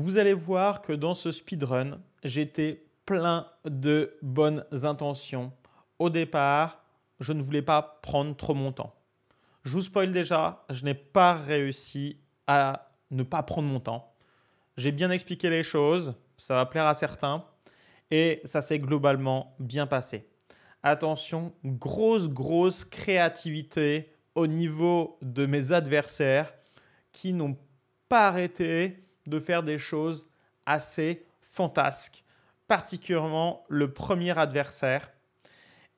vous allez voir que dans ce speedrun, j'étais plein de bonnes intentions. Au départ, je ne voulais pas prendre trop mon temps. Je vous spoil déjà, je n'ai pas réussi à ne pas prendre mon temps. J'ai bien expliqué les choses, ça va plaire à certains, et ça s'est globalement bien passé. Attention, grosse, grosse créativité au niveau de mes adversaires qui n'ont pas arrêté de faire des choses assez fantasques, particulièrement le premier adversaire.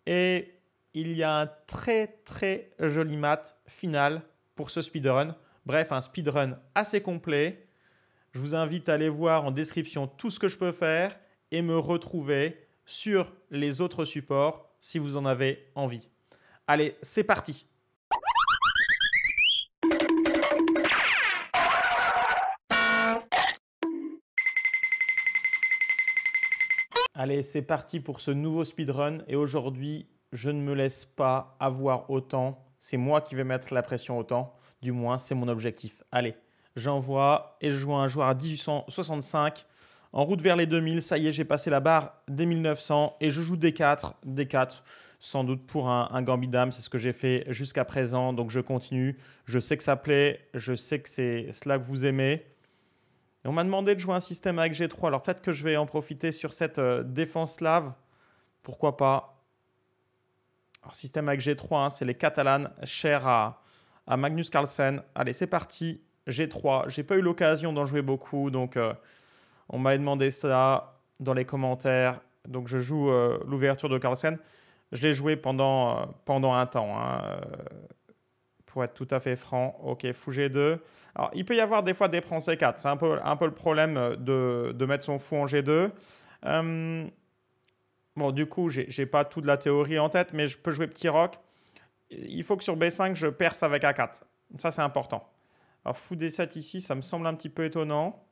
Et il y a un très très joli mat final pour ce speedrun. Bref, un speedrun assez complet. Je vous invite à aller voir en description tout ce que je peux faire et me retrouver sur les autres supports si vous en avez envie. Allez, c'est parti Allez, c'est parti pour ce nouveau speedrun et aujourd'hui, je ne me laisse pas avoir autant. C'est moi qui vais mettre la pression autant, du moins c'est mon objectif. Allez, j'envoie et je joue un joueur à 1865. En route vers les 2000, ça y est, j'ai passé la barre des 1900 et je joue D4, D4 sans doute pour un, un gambit d'âme, c'est ce que j'ai fait jusqu'à présent, donc je continue. Je sais que ça plaît, je sais que c'est cela que vous aimez on m'a demandé de jouer un système avec G3. Alors peut-être que je vais en profiter sur cette euh, défense slave. Pourquoi pas Alors système avec G3, hein, c'est les Catalanes, chers à, à Magnus Carlsen. Allez, c'est parti. G3. J'ai pas eu l'occasion d'en jouer beaucoup, donc euh, on m'a demandé ça dans les commentaires. Donc je joue euh, l'ouverture de Carlsen. Je l'ai joué pendant, pendant un temps. Hein, être tout à fait franc. Ok, fou G2. Alors, il peut y avoir des fois des prends C4. C'est un peu, un peu le problème euh, de, mettre son fou en G2. Euh, bon, du coup, j'ai pas toute la théorie en tête, mais je peux jouer petit rock. Il faut que sur B5, je perce avec A4. Ça, c'est important. Alors, fou D7 ici, ça me semble un petit peu étonnant.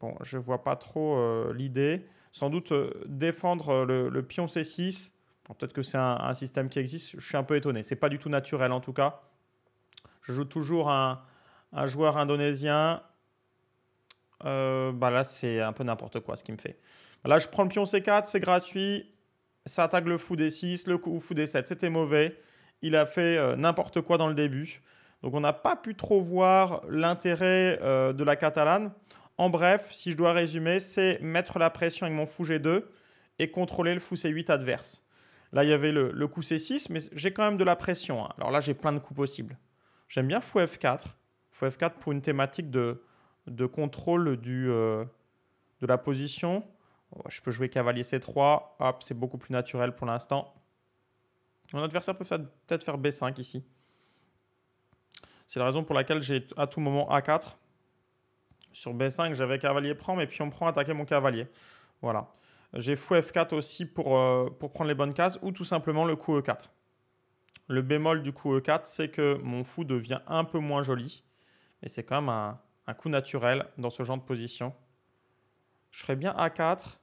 Bon, je vois pas trop euh, l'idée. Sans doute défendre le, le pion C6 Peut-être que c'est un, système qui existe. Je suis un peu étonné. C'est pas du tout naturel en tout cas. Je joue toujours un, joueur indonésien. Euh, bah là, c'est un peu n'importe quoi ce qu'il me fait. Là, je prends le pion C4, c'est gratuit. Ça attaque le fou D6, le coup, fou D7. C'était mauvais. Il a fait euh, n'importe quoi dans le début. Donc, on n'a pas pu trop voir l'intérêt euh, de la catalane. En bref, si je dois résumer, c'est mettre la pression avec mon fou G2 et contrôler le fou C8 adverse. Là, il y avait le, coup C6, mais j'ai quand même de la pression. Hein. Alors là, j'ai plein de coups possibles. J'aime bien fou F4. Fou F4 pour une thématique de, de contrôle du, euh, de la position. Je peux jouer cavalier C3. Hop, c'est beaucoup plus naturel pour l'instant. Mon adversaire peut peut-être faire B5 ici. C'est la raison pour laquelle j'ai à tout moment A4. Sur B5, j'avais cavalier prend, mais puis on prend, attaquer mon cavalier. Voilà. J'ai fou F4 aussi pour, euh, pour prendre les bonnes cases ou tout simplement le coup E4. Le bémol du coup E4, c'est que mon fou devient un peu moins joli. Mais c'est quand même un, un, coup naturel dans ce genre de position. Je ferais bien A4.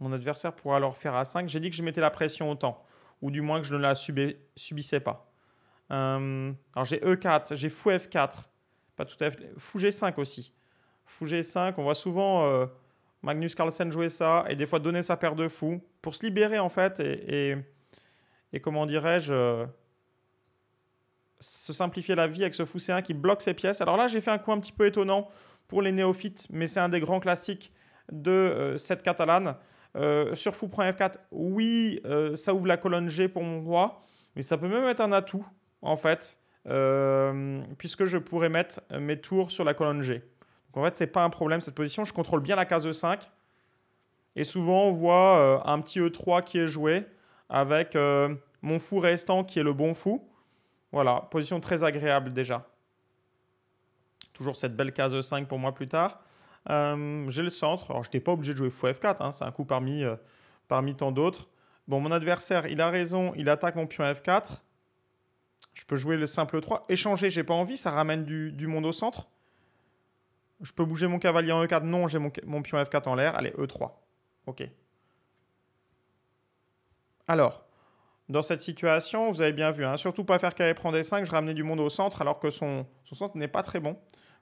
Mon adversaire pourra alors faire A5. J'ai dit que je mettais la pression autant. Ou du moins que je ne la subissais pas. Euh, alors j'ai E4, j'ai fou F4. Pas tout à fait. Fou G5 aussi. Fou G5, on voit souvent... Euh, Magnus Carlsen jouait ça et des fois donner sa paire de fous pour se libérer en fait et, comment dirais-je euh, se simplifier la vie avec ce fou C1 qui bloque ses pièces. Alors là, j'ai fait un coup un petit peu étonnant pour les néophytes, mais c'est un des grands classiques de euh, cette catalane. Euh, sur fou F4, oui, ça ouvre la colonne G pour mon roi, mais ça peut même être un atout en fait, puisque je pourrais mettre mes tours sur la colonne G. Donc en fait, ce n'est pas un problème cette position. Je contrôle bien la case E5. Et souvent, on voit euh, un petit E3 qui est joué avec euh, mon fou restant qui est le bon fou. Voilà, position très agréable déjà. Toujours cette belle case E5 pour moi plus tard. Euh, j'ai le centre. Alors, je n'étais pas obligé de jouer fou F4. Hein. c'est un coup parmi, parmi tant d'autres. Bon, mon adversaire, il a raison. Il attaque mon pion F4. Je peux jouer le simple e 3. Échanger, j'ai pas envie. Ça ramène du monde au centre. Je peux bouger mon cavalier en E4 Non, j'ai mon, pion F4 en l'air. Allez, E3. Ok. Alors, dans cette situation, vous avez bien vu, hein. surtout pas faire cavalier prend D5, e je ramenais du monde au centre alors que son, centre n'est pas très bon.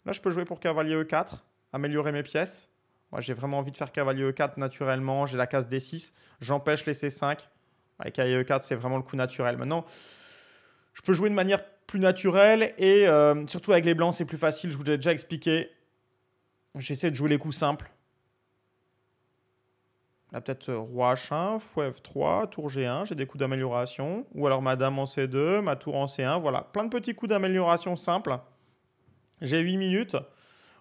Là, je peux jouer pour cavalier E4, améliorer mes pièces. Moi, j'ai vraiment envie de faire cavalier E4 naturellement, j'ai la case D6, j'empêche les C5. Avec cavalier E4, c'est vraiment le coup naturel. Maintenant, je peux jouer de manière plus naturelle et euh, surtout avec les blancs, c'est plus facile, je vous l'ai déjà expliqué. J'essaie de jouer les coups simples. Là, peut-être euh, roi H1, fou F3, tour G1, j'ai des coups d'amélioration. Ou alors ma dame en C2, ma tour en C1, voilà. Plein de petits coups d'amélioration simples. J'ai 8 minutes.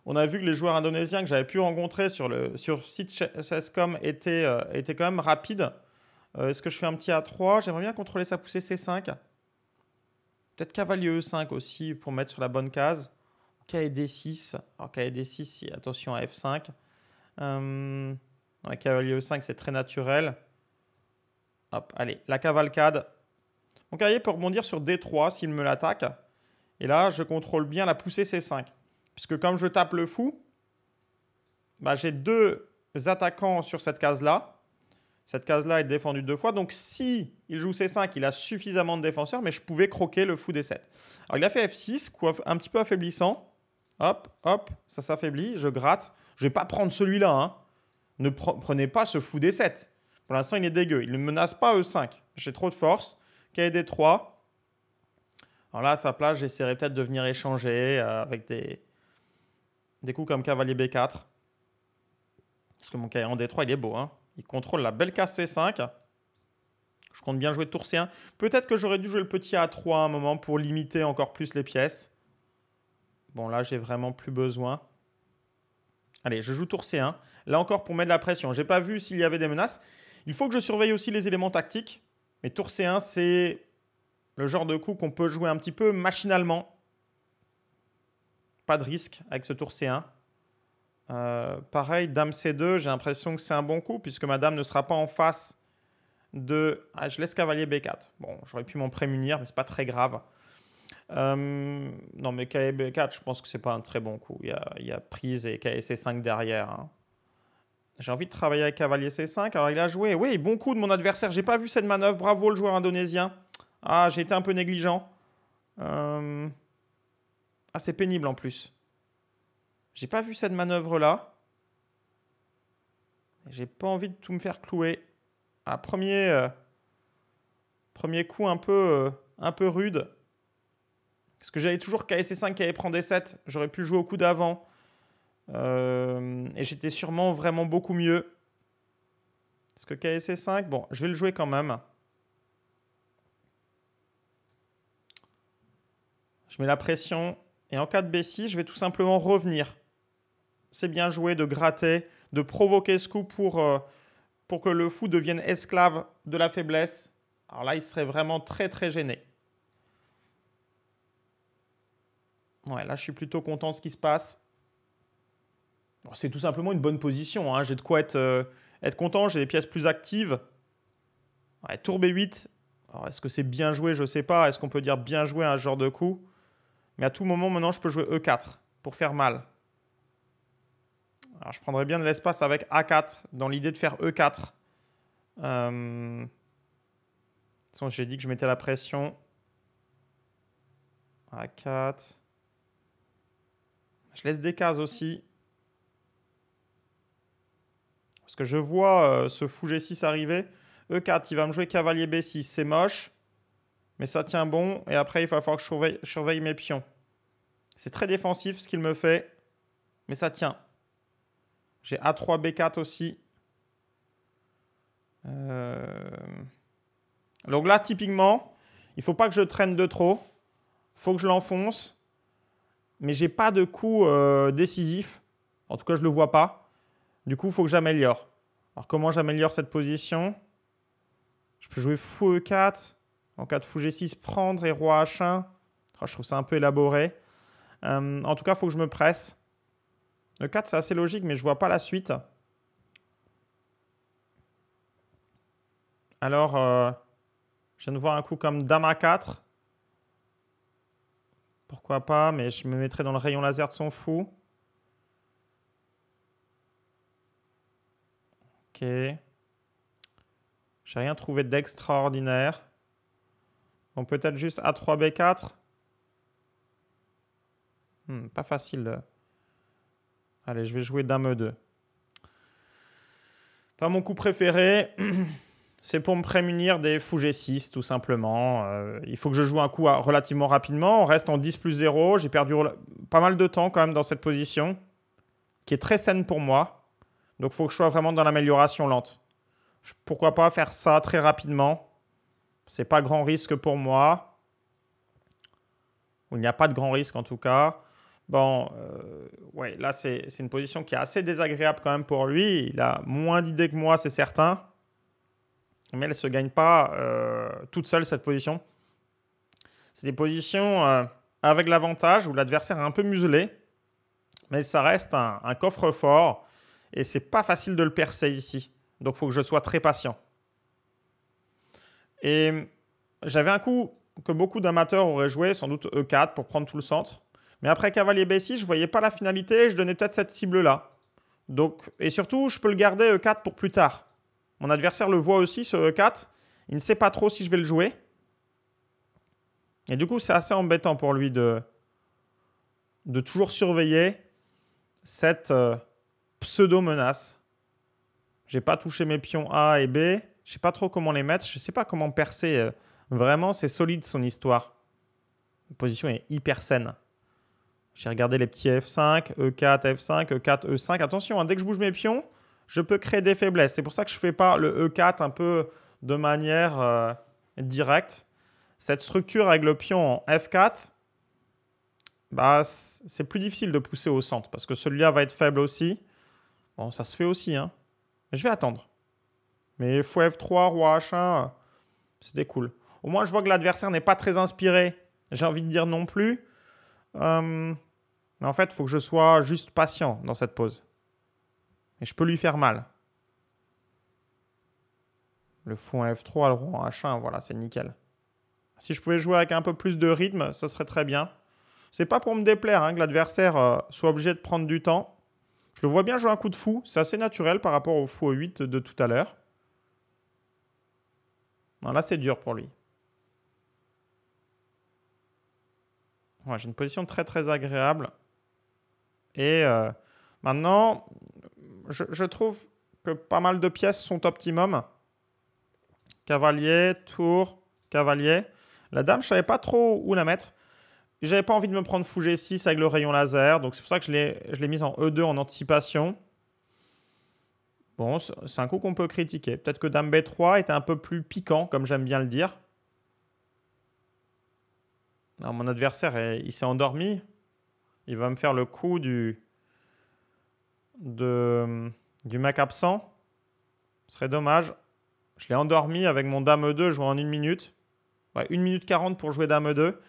On a vu que les joueurs indonésiens que j'avais pu rencontrer sur le sur site chesscom euh, étaient, quand même rapides. Euh, est-ce que je fais un petit A3 J'aimerais bien contrôler sa poussée C5. Peut-être cavalier E5 aussi pour mettre sur la bonne case. KD6. Alors KD6, attention à F5. Euh, cavalier E5, c'est très naturel. allez, la cavalcade. Mon cavalier peut rebondir sur D3 s'il me l'attaque. Et là, je contrôle bien la poussée C5. Puisque comme je tape le fou, bah, j'ai deux attaquants sur cette case-là. Cette case-là est défendue deux fois. Donc, si il joue C5, il a suffisamment de défenseurs, mais je pouvais croquer le fou D7. Alors, il a fait F6, un petit peu affaiblissant. Hop, hop, ça s'affaiblit, je gratte. Je ne vais pas prendre celui-là. Hein. Ne prenez pas ce fou D7. Pour l'instant, il est dégueu. Il ne menace pas E5. J'ai trop de force. kd D3. Alors là, à sa place, j'essaierai peut-être de venir échanger euh, avec des, des coups comme cavalier B4. Parce que mon cahier en D3, il est beau. Hein. Il contrôle la belle case C5. Je compte bien jouer tour C1. Peut-être que j'aurais dû jouer le petit A3 à un moment pour limiter encore plus les pièces. Bon, là, j'ai vraiment plus besoin. Allez, je joue tour C1. Là encore, pour mettre de la pression. Je n'ai pas vu s'il y avait des menaces. Il faut que je surveille aussi les éléments tactiques. Mais tour C1, c'est le genre de coup qu'on peut jouer un petit peu machinalement. Pas de risque avec ce tour C1. Euh, pareil, dame C2, j'ai l'impression que c'est un bon coup puisque ma dame ne sera pas en face de... Ah, je laisse cavalier B4. Bon, j'aurais pu m'en prémunir, mais n'est pas très grave. Euh, non, mais KB4, e je pense que c'est pas un très bon coup. Il y a, prise et KSC5 e derrière. Hein. J'ai envie de travailler avec cavalier C5. Alors, il a joué. Oui, bon coup de mon adversaire. J'ai pas vu cette manœuvre. Bravo, le joueur indonésien. Ah, j'ai été un peu négligent. Euh, ah, c'est pénible en plus. J'ai pas vu cette manœuvre-là. J'ai pas envie de tout me faire clouer. Ah, premier, euh, premier coup un peu, un peu rude. Parce que j'avais toujours KSC5 qui allait prendre d 7. J'aurais pu jouer au coup d'avant. Euh, et j'étais sûrement vraiment beaucoup mieux. Parce que KSC5, bon, je vais le jouer quand même. Je mets la pression. Et en cas de B6, je vais tout simplement revenir. C'est bien joué de gratter, de provoquer ce coup pour, euh, pour que le fou devienne esclave de la faiblesse. Alors là, il serait vraiment très très gêné. là, je suis plutôt content de ce qui se passe. c'est tout simplement une bonne position. Hein. J'ai de quoi euh, être, content. J'ai des pièces plus actives. tour B8. est-ce que c'est bien joué Je ne sais pas. Est-ce qu'on peut dire bien joué à un genre de coup Mais à tout moment, maintenant, je peux jouer E4 pour faire mal. Alors, je prendrais bien de l'espace avec A4 dans l'idée de faire E4. Euh... J'ai dit que je mettais la pression. A4. Je laisse des cases aussi. Parce que je vois euh, ce fou G6 arriver. E4, il va me jouer cavalier B6. C'est moche. Mais ça tient bon. Et après, il va falloir que je surveille, mes pions. C'est très défensif ce qu'il me fait. Mais ça tient. J'ai A3, B4 aussi. Euh, donc là, typiquement, il faut pas que je traîne de trop. faut que je l'enfonce mais j'ai pas de coup euh, décisif. En tout cas, je ne le vois pas. Du coup, il faut que j'améliore. Alors, comment j'améliore cette position Je peux jouer fou E4. En cas de fou G6, prendre et roi H1. je trouve ça un peu élaboré. Euh, en tout cas, il faut que je me presse. E4, c'est assez logique, mais je ne vois pas la suite. Alors, euh, je ne vois voir un coup comme Dame A4. Pourquoi pas, mais je me mettrai dans le rayon laser de son fou. Ok. J'ai rien trouvé d'extraordinaire. Bon, peut-être juste A3-B4. Hmm, pas facile. Allez, je vais jouer Dame 2. Pas mon coup préféré. C'est pour me prémunir des fougés 6 tout simplement. Euh, il faut que je joue un coup relativement rapidement. On reste en 10 plus 0. J'ai perdu pas mal de temps quand même dans cette position, qui est très saine pour moi. Donc, il faut que je sois vraiment dans l'amélioration lente. pourquoi pas faire ça très rapidement C'est pas grand risque pour moi. Il n'y a pas de grand risque en tout cas. Bon, euh, ouais, là, c'est une position qui est assez désagréable quand même pour lui. Il a moins d'idées que moi, c'est certain mais elle ne se gagne pas euh, toute seule cette position. C'est des positions euh, avec l'avantage où l'adversaire est un peu muselé, mais ça reste un, coffre-fort et c'est pas facile de le percer ici. Donc il faut que je sois très patient. Et j'avais un coup que beaucoup d'amateurs auraient joué, sans doute E4 pour prendre tout le centre. Mais après cavalier B6, je voyais pas la finalité, je donnais peut-être cette cible là. Donc et surtout, je peux le garder E4 pour plus tard. Mon adversaire le voit aussi, ce E4. Il ne sait pas trop si je vais le jouer. Et du coup, c'est assez embêtant pour lui de, de toujours surveiller cette euh, pseudo-menace. Je n'ai pas touché mes pions A et B. Je sais pas trop comment les mettre. Je sais pas comment percer. Euh, vraiment, c'est solide son histoire. La position est hyper saine. J'ai regardé les petits F5, E4, F5, E4, E5. Attention, hein, dès que je bouge mes pions, je peux créer des faiblesses. C'est pour ça que je ne fais pas le E4 un peu de manière euh, directe. Cette structure avec le pion en F4, bah, c'est plus difficile de pousser au centre parce que celui-là va être faible aussi. Bon, ça se fait aussi. Hein. Je vais attendre. Mais F3, roi H1, c'était cool. Au moins, je vois que l'adversaire n'est pas très inspiré. J'ai envie de dire non plus. Euh, mais en fait, il faut que je sois juste patient dans cette pause. Et je peux lui faire mal. Le fou en F3, le roi en H1, voilà, c'est nickel. Si je pouvais jouer avec un peu plus de rythme, ça serait très bien. C'est pas pour me déplaire hein, que l'adversaire euh, soit obligé de prendre du temps. Je le vois bien jouer un coup de fou. C'est assez naturel par rapport au fou 8 de tout à l'heure. Là, c'est dur pour lui. J'ai une position très très agréable. Et euh, maintenant, je, trouve que pas mal de pièces sont optimum. Cavalier, tour, cavalier. La dame, je savais pas trop où la mettre. J'avais pas envie de me prendre fou G6 avec le rayon laser, donc c'est pour ça que je l'ai mise en E2 en anticipation. Bon, c'est un coup qu'on peut critiquer. Peut-être que Dame B3 était un peu plus piquant, comme j'aime bien le dire. mon adversaire, il s'est endormi. Il va me faire le coup du, de, euh, du Mac absent. Ce serait dommage. Je l'ai endormi avec mon Dame 2 jouant en 1 minute. Ouais, 1 minute 40 pour jouer Dame 2.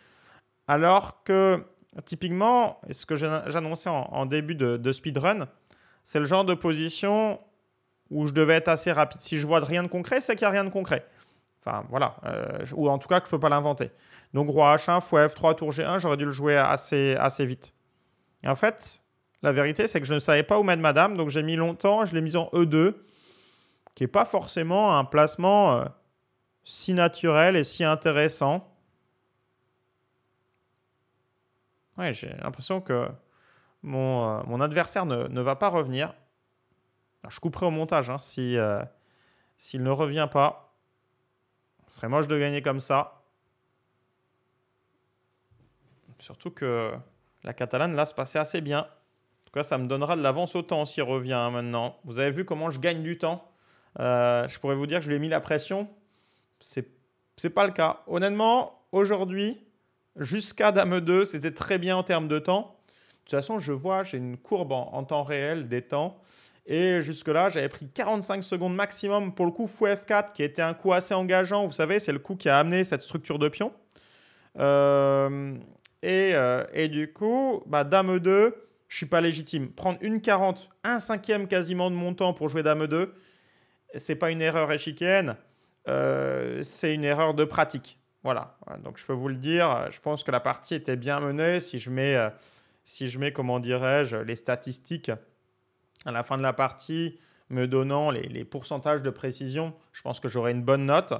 Alors que, typiquement, ce que j'annonçais en, début de, speedrun, c'est le genre de position où je devais être assez rapide. Si je vois de rien de concret, c'est qu'il n'y a rien de concret. Enfin, voilà. Euh, ou en tout cas, que je ne peux pas l'inventer. Donc, Roi H1, Fou F3, Tour G1, j'aurais dû le jouer assez, assez vite. Et en fait, la vérité, c'est que je ne savais pas où mettre madame, donc j'ai mis longtemps, je l'ai mise en E2, qui n'est pas forcément un placement euh, si naturel et si intéressant. Ouais, j'ai l'impression que mon, euh, adversaire ne, va pas revenir. je couperai au montage hein, si, euh, s'il ne revient pas. Ce serait moche de gagner comme ça. Surtout que la Catalane, là, se passait assez bien tout ça me donnera de l'avance au temps s'il revient hein, maintenant. Vous avez vu comment je gagne du temps. Euh, je pourrais vous dire que je lui ai mis la pression. Ce c'est pas le cas. Honnêtement, aujourd'hui, jusqu'à Dame 2, c'était très bien en termes de temps. De toute façon, je vois, j'ai une courbe en, temps réel des temps. Et jusque-là, j'avais pris 45 secondes maximum pour le coup fou F4, qui était un coup assez engageant. Vous savez, c'est le coup qui a amené cette structure de pion. Euh, et, euh, et, du coup, bah, Dame 2, je suis pas légitime. Prendre une 40, un cinquième quasiment de mon temps pour jouer Dame 2, c'est pas une erreur échiquienne, euh, c'est une erreur de pratique. Voilà, donc je peux vous le dire, je pense que la partie était bien menée. Si je mets, euh, si je mets comment dirais-je, les statistiques à la fin de la partie, me donnant les, pourcentages de précision, je pense que j'aurai une bonne note.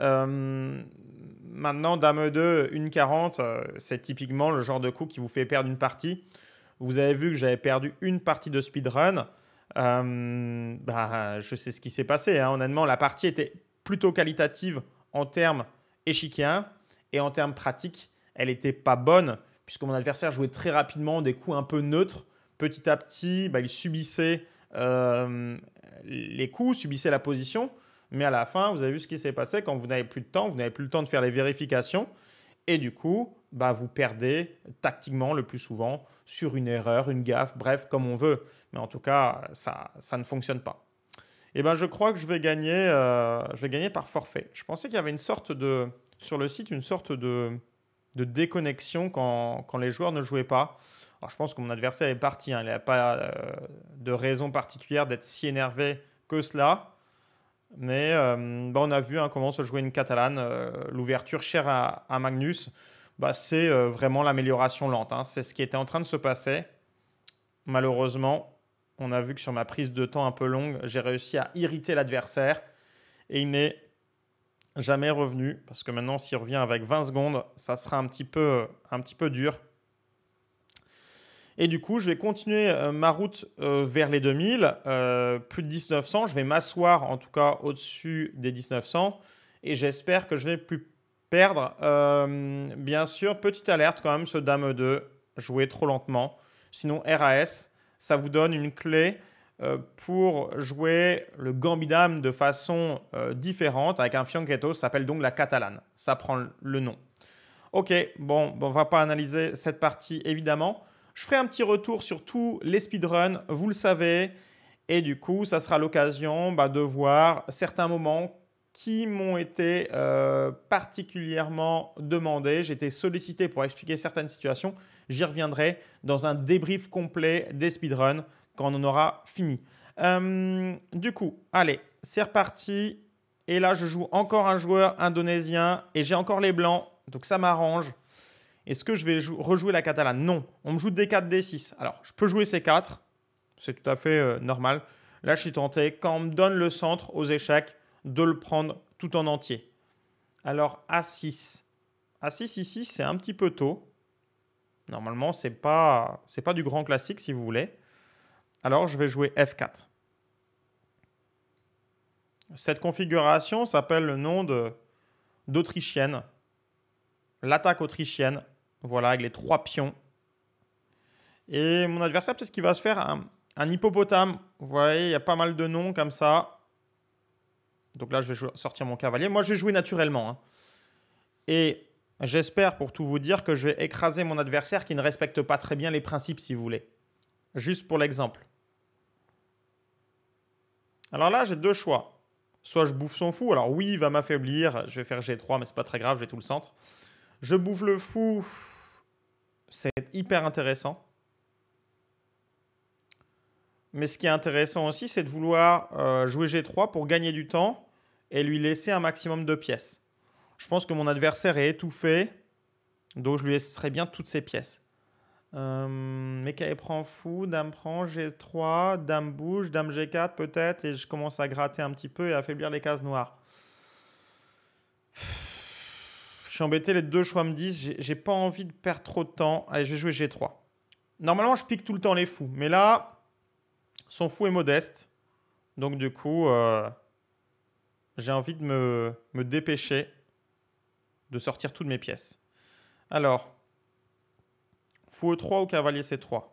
Euh, maintenant, Dame 2, 1,40, c'est typiquement le genre de coup qui vous fait perdre une partie. Vous avez vu que j'avais perdu une partie de speedrun. Euh, bah, je sais ce qui s'est passé. Hein. Honnêtement, la partie était plutôt qualitative en termes échiquiens et en termes pratiques, elle n'était pas bonne puisque mon adversaire jouait très rapidement des coups un peu neutres. Petit à petit, bah, il subissait euh, les coups, subissait la position. Mais à la fin, vous avez vu ce qui s'est passé quand vous n'avez plus de temps, vous n'avez plus le temps de faire les vérifications. Et du coup, bah, vous perdez tactiquement le plus souvent sur une erreur, une gaffe, bref, comme on veut. Mais en tout cas, ça, ça ne fonctionne pas. Et eh ben, je crois que je vais gagner, euh, je vais gagner par forfait. Je pensais qu'il y avait une sorte de, sur le site, une sorte de, de déconnexion quand, quand les joueurs ne jouaient pas. Alors, je pense que mon adversaire est parti. Hein. Il n'y a pas euh, de raison particulière d'être si énervé que cela. Mais euh, bah, on a vu hein, comment se jouait une catalane, l'ouverture chère à Magnus. Bah, c'est euh, vraiment l'amélioration lente. Hein. C'est ce qui était en train de se passer. Malheureusement, on a vu que sur ma prise de temps un peu longue, j'ai réussi à irriter l'adversaire et il n'est jamais revenu parce que maintenant, s'il revient avec 20 secondes, ça sera un petit peu, euh, un petit peu dur. Et du coup, je vais continuer euh, ma route vers les 2000, plus de 1900. Je vais m'asseoir en tout cas au-dessus des 1900 et j'espère que je vais plus perdre. Euh, bien sûr, petite alerte quand même, ce Dame 2, jouer trop lentement. Sinon, RAS, ça vous donne une clé euh, pour jouer le Gambit Dame de façon euh, différente avec un fianchetto, ça s'appelle donc la Catalane. Ça prend le nom. Ok, bon, on ne va pas analyser cette partie évidemment. Je ferai un petit retour sur tous les speedruns, vous le savez. Et du coup, ça sera l'occasion bah, de voir certains moments qui m'ont été euh, particulièrement demandés. J'ai été sollicité pour expliquer certaines situations. J'y reviendrai dans un débrief complet des speedruns quand on en aura fini. Euh, du coup, allez, c'est reparti. Et là, je joue encore un joueur indonésien et j'ai encore les blancs, donc ça m'arrange. Est-ce que je vais rejouer la catalane Non, on me joue D4, D6. Alors, je peux jouer C4, c'est tout à fait euh, normal. Là, je suis tenté. Quand on me donne le centre aux échecs, de le prendre tout en entier. Alors A6. A6 ici, c'est un petit peu tôt. Normalement, ce n'est pas, pas du grand classique si vous voulez. Alors je vais jouer F4. Cette configuration s'appelle le nom d'Autrichienne. L'attaque autrichienne. Voilà, avec les trois pions. Et mon adversaire, peut-être qu'il va se faire un, un hippopotame. Vous voyez, il y a pas mal de noms comme ça. Donc là, je vais sortir mon cavalier. Moi, je vais jouer naturellement. Hein. Et j'espère, pour tout vous dire, que je vais écraser mon adversaire qui ne respecte pas très bien les principes, si vous voulez. Juste pour l'exemple. Alors là, j'ai deux choix. Soit je bouffe son fou. Alors oui, il va m'affaiblir. Je vais faire G3, mais c'est pas très grave, j'ai tout le centre. Je bouffe le fou. C'est hyper intéressant. Mais ce qui est intéressant aussi, c'est de vouloir euh, jouer G3 pour gagner du temps et lui laisser un maximum de pièces. Je pense que mon adversaire est étouffé, donc je lui laisserai bien toutes ses pièces. Euh, qu'elle prend fou, dame prend, G3, dame bouge, dame G4 peut-être, et je commence à gratter un petit peu et à affaiblir les cases noires. Je suis embêté, les deux choix me disent, j'ai pas envie de perdre trop de temps. Allez, je vais jouer G3. Normalement, je pique tout le temps les fous, mais là, son fou est modeste. Donc du coup, euh, j'ai envie de me, me, dépêcher de sortir toutes mes pièces. Alors, fou E3 ou cavalier C3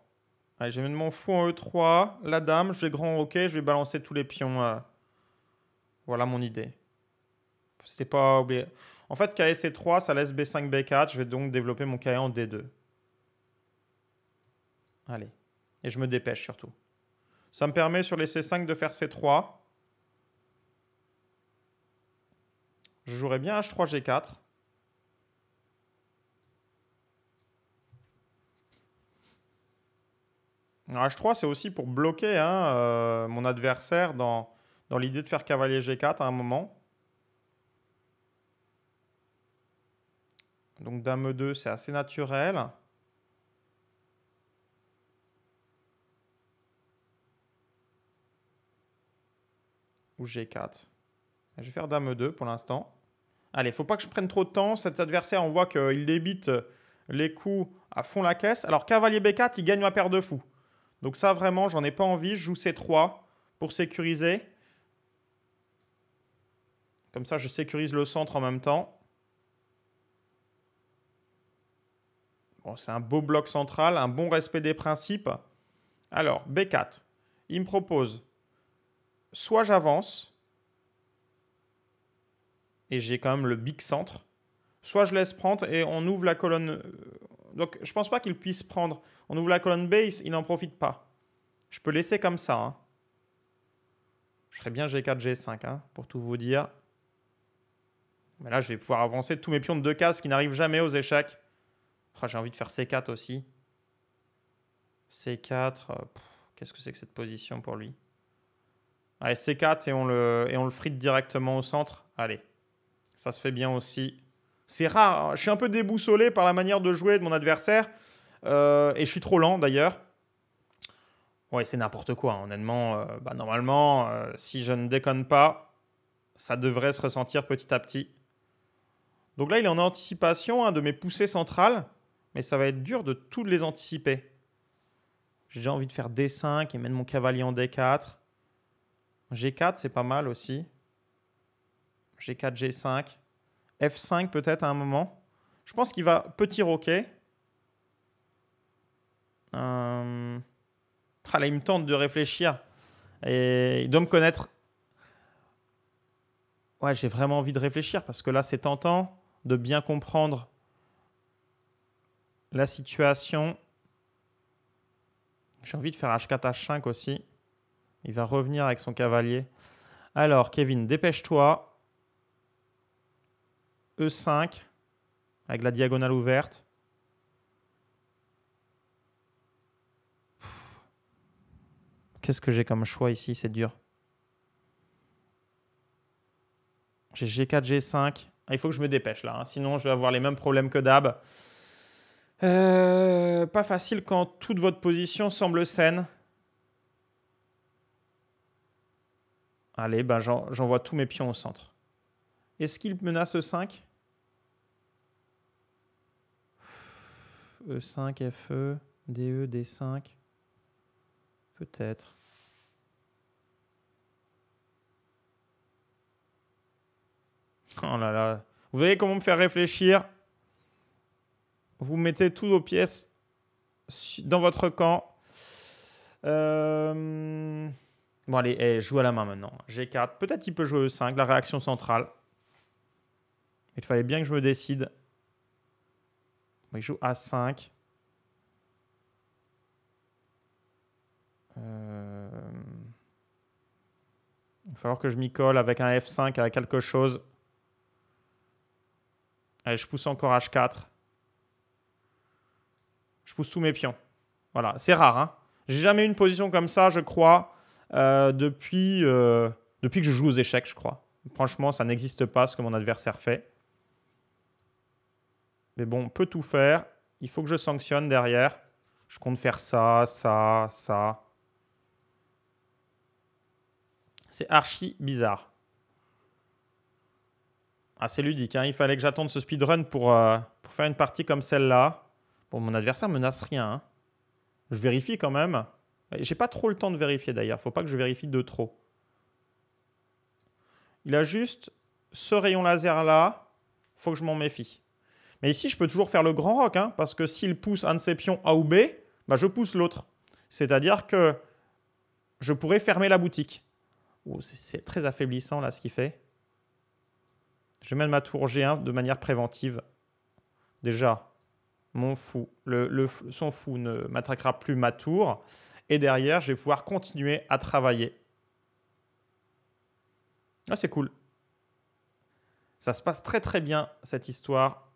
Allez, j'ai mon fou en E3, la dame, je vais grand OK, je vais balancer tous les pions. Euh, voilà mon idée. C'était pas oublié. En fait, KS C3, ça laisse B5, B4. Je vais donc développer mon K en D2. Allez. Et je me dépêche surtout. Ça me permet sur les C5 de faire C3. Je jouerais bien H3, G4. H3, c'est aussi pour bloquer hein, euh, mon adversaire dans, dans l'idée de faire cavalier G4 à un moment. Donc dame 2 c'est assez naturel. Ou G4. Ah, je vais faire dame 2 pour l'instant. Allez, faut pas que je prenne trop de temps. Cet adversaire, on voit qu'il débite les coups à fond la caisse. Alors, cavalier B4, il gagne ma paire de fous. Donc ça, vraiment, j'en ai pas envie. Je joue C3 pour sécuriser. Comme ça, je sécurise le centre en même temps. Bon, c'est un beau bloc central, un bon respect des principes. Alors, B4, il me propose soit j'avance, et j'ai quand même le big centre. Soit je laisse prendre et on ouvre la colonne. Euh, donc je pense pas qu'il puisse prendre. On ouvre la colonne base, il n'en profite pas. Je peux laisser comme ça. Hein. Je serais bien G4, G5, hein, pour tout vous dire. Mais là, je vais pouvoir avancer tous mes pions de deux cases qui n'arrivent jamais aux échecs. Ah, j'ai envie de faire C4 aussi. C4, euh, qu'est-ce que c'est que cette position pour lui Allez, C4 et on le, et on le frite directement au centre. Allez. Ça se fait bien aussi. C'est rare. Hein. Je suis un peu déboussolé par la manière de jouer de mon adversaire. Euh, et je suis trop lent d'ailleurs. Ouais, c'est n'importe quoi. Hein. Honnêtement, euh, bah, normalement, euh, si je ne déconne pas, ça devrait se ressentir petit à petit. Donc là, il est en anticipation hein, de mes poussées centrales. Mais ça va être dur de toutes les anticiper. J'ai déjà envie de faire D5 et mettre mon cavalier en D4. G4, c'est pas mal aussi. G4, G5, F5 peut-être à un moment. Je pense qu'il va petit roquet. Euh, ah là, il me tente de réfléchir. Et il doit me connaître. Ouais, j'ai vraiment envie de réfléchir parce que là, c'est tentant de bien comprendre la situation. J'ai envie de faire H4, H5 aussi. Il va revenir avec son cavalier. Alors, Kevin, dépêche-toi. E5 avec la diagonale ouverte. Qu'est-ce que j'ai comme choix ici C'est dur. J'ai G4, G5. Ah, il faut que je me dépêche là, hein. sinon je vais avoir les mêmes problèmes que d'hab. Euh, pas facile quand toute votre position semble saine. Allez, ben j'envoie tous mes pions au centre. Est-ce qu'il menace E5 E5, FE, DE, D5 Peut-être. Oh là là. Vous voyez comment me faire réfléchir Vous mettez toutes vos pièces dans votre camp. Euh, bon allez, jouez eh, joue à la main maintenant. G4. Peut-être qu'il peut jouer E5, la réaction centrale. Il fallait bien que je me décide. il joue A5. Euh, il va falloir que je m'y colle avec un F5, à quelque chose. Allez, je pousse encore H4. Je pousse tous mes pions. Voilà, c'est rare. Hein. J'ai jamais eu une position comme ça, je crois, euh, depuis, euh, depuis que je joue aux échecs, je crois. Franchement, ça n'existe pas ce que mon adversaire fait. Mais bon, on peut tout faire. Il faut que je sanctionne derrière. Je compte faire ça, ça, ça. C'est archi bizarre. Ah, c'est ludique. Hein. Il fallait que j'attende ce speedrun pour, euh, pour faire une partie comme celle-là. Bon, mon adversaire menace rien. Hein. Je vérifie quand même. J'ai pas trop le temps de vérifier d'ailleurs. Faut pas que je vérifie de trop. Il a juste ce rayon laser là. Faut que je m'en méfie. Mais ici, je peux toujours faire le grand rock, hein, parce que s'il pousse un de ses pions A ou B, bah, je pousse l'autre. C'est-à-dire que je pourrais fermer la boutique. Oh, c'est très affaiblissant là ce qu'il fait. Je mène ma tour G1 de manière préventive. Déjà, mon fou, son fou ne m'attaquera plus ma tour. Et derrière, je vais pouvoir continuer à travailler. Ah, c'est cool. Ça se passe très très bien cette histoire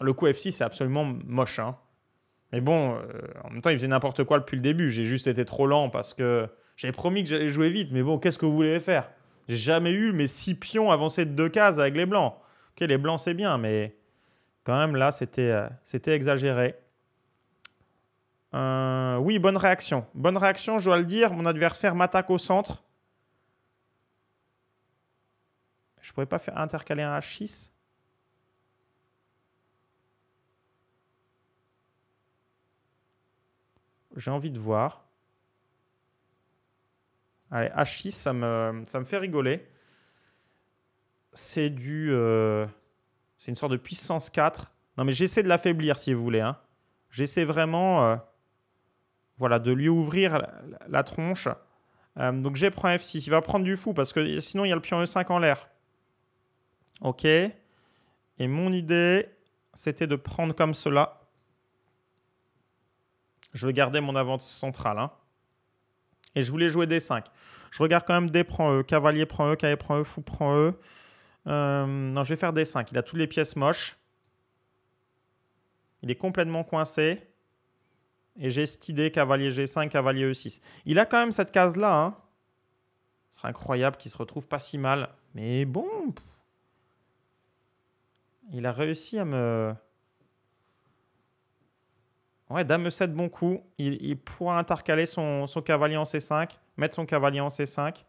le coup F6, c'est absolument moche. Hein. Mais bon, euh, en même temps, il faisait n'importe quoi depuis le début. J'ai juste été trop lent parce que j'avais promis que j'allais jouer vite. Mais bon, qu'est-ce que vous voulez faire J'ai jamais eu mes six pions avancés de deux cases avec les blancs. Ok, les blancs, c'est bien, mais quand même, là, c'était euh, exagéré. Euh, oui, bonne réaction. Bonne réaction, je dois le dire. Mon adversaire m'attaque au centre. Je pourrais pas faire intercaler un H6 J'ai envie de voir. Allez, H6, ça me, fait rigoler. C'est du... Euh, c'est une sorte de puissance 4. Non, mais j'essaie de l'affaiblir, si vous voulez. Hein. J'essaie vraiment euh, voilà, de lui ouvrir la, tronche. Euh, donc, j'ai un F6. Il va prendre du fou, parce que sinon, il y a le pion E5 en l'air. OK. Et mon idée, c'était de prendre comme cela. Je veux garder mon avance centrale. Hein. Et je voulais jouer D5. Je regarde quand même D prend E, cavalier prend E, cavalier prend E, fou prend E. Euh, non, je vais faire D5. Il a toutes les pièces moches. Il est complètement coincé. Et j'ai cette idée cavalier G5, cavalier E6. Il a quand même cette case-là. Hein. Ce incroyable qu'il se retrouve pas si mal. Mais bon. Il a réussi à me, Ouais, dame 7 bon coup. Il, pourra intercaler son, cavalier en C5, mettre son cavalier en C5.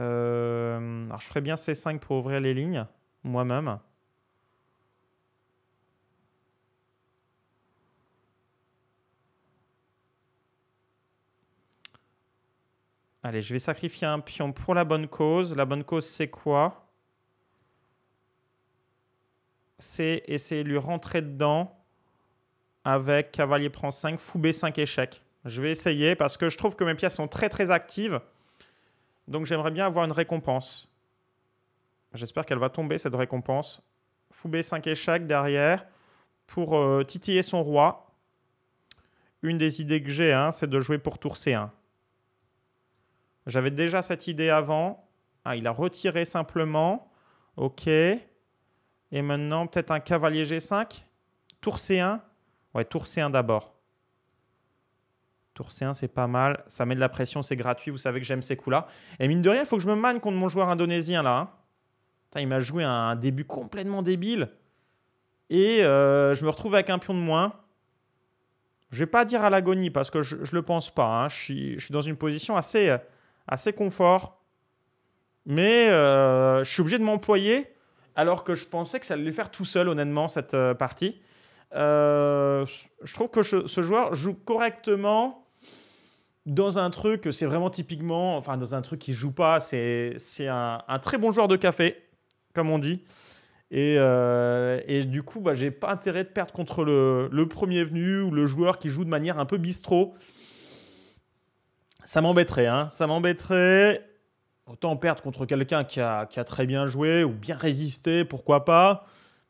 Euh, alors, je ferais bien C5 pour ouvrir les lignes, moi-même. Allez, je vais sacrifier un pion pour la bonne cause. La bonne cause, c'est quoi C'est essayer de lui rentrer dedans avec cavalier prend 5, fou B5 échec. Je vais essayer parce que je trouve que mes pièces sont très très actives. Donc j'aimerais bien avoir une récompense. J'espère qu'elle va tomber cette récompense. Fou B5 échec derrière pour euh, titiller son roi. Une des idées que j'ai, hein, c'est de jouer pour tour C1. J'avais déjà cette idée avant. Ah, il a retiré simplement. Ok. Et maintenant, peut-être un cavalier G5. Tour C1. Ouais, tour C1 d'abord. Tour C1, c'est pas mal. Ça met de la pression, c'est gratuit. Vous savez que j'aime ces coups-là. Et mine de rien, il faut que je me manne contre mon joueur indonésien là. Hein. il m'a joué un début complètement débile. Et euh, je me retrouve avec un pion de moins. Je ne vais pas dire à l'agonie parce que je, ne le pense pas. Hein. Je, suis, dans une position assez, assez confort. Mais euh, je suis obligé de m'employer alors que je pensais que ça allait le faire tout seul, honnêtement, cette euh, partie. Euh, je trouve que ce joueur joue correctement dans un truc, c'est vraiment typiquement, enfin dans un truc qui joue pas, c'est un, très bon joueur de café, comme on dit. Et, euh, du coup, bah, j'ai pas intérêt de perdre contre le, premier venu ou le joueur qui joue de manière un peu bistrot. Ça m'embêterait, hein. ça m'embêterait. Autant perdre contre quelqu'un qui a, qui a très bien joué ou bien résisté, pourquoi pas.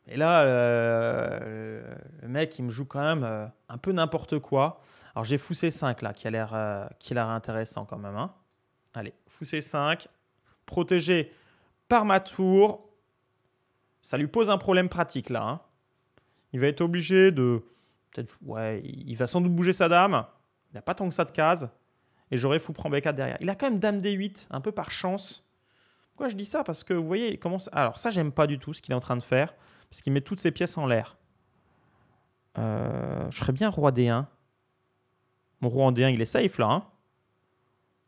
Et là, euh, le mec, il me joue quand même euh, un peu n'importe quoi. Alors, j'ai Foussé 5 là, qui a l'air euh, l'air intéressant quand même. Hein. Allez, Foussé 5, protégé par ma tour. Ça lui pose un problème pratique là. Hein. Il va être obligé de. Peut-être. Ouais, il va sans doute bouger sa dame. Il n'a pas tant que ça de case. Et j'aurais fou prend B4 derrière. Il a quand même dame D8, un peu par chance. Pourquoi je dis ça Parce que vous voyez, il commence. Alors, ça, j'aime pas du tout ce qu'il est en train de faire. Parce qu'il met toutes ses pièces en l'air. Euh, je serais bien roi D1. Mon roi en D1, il est safe là. Hein.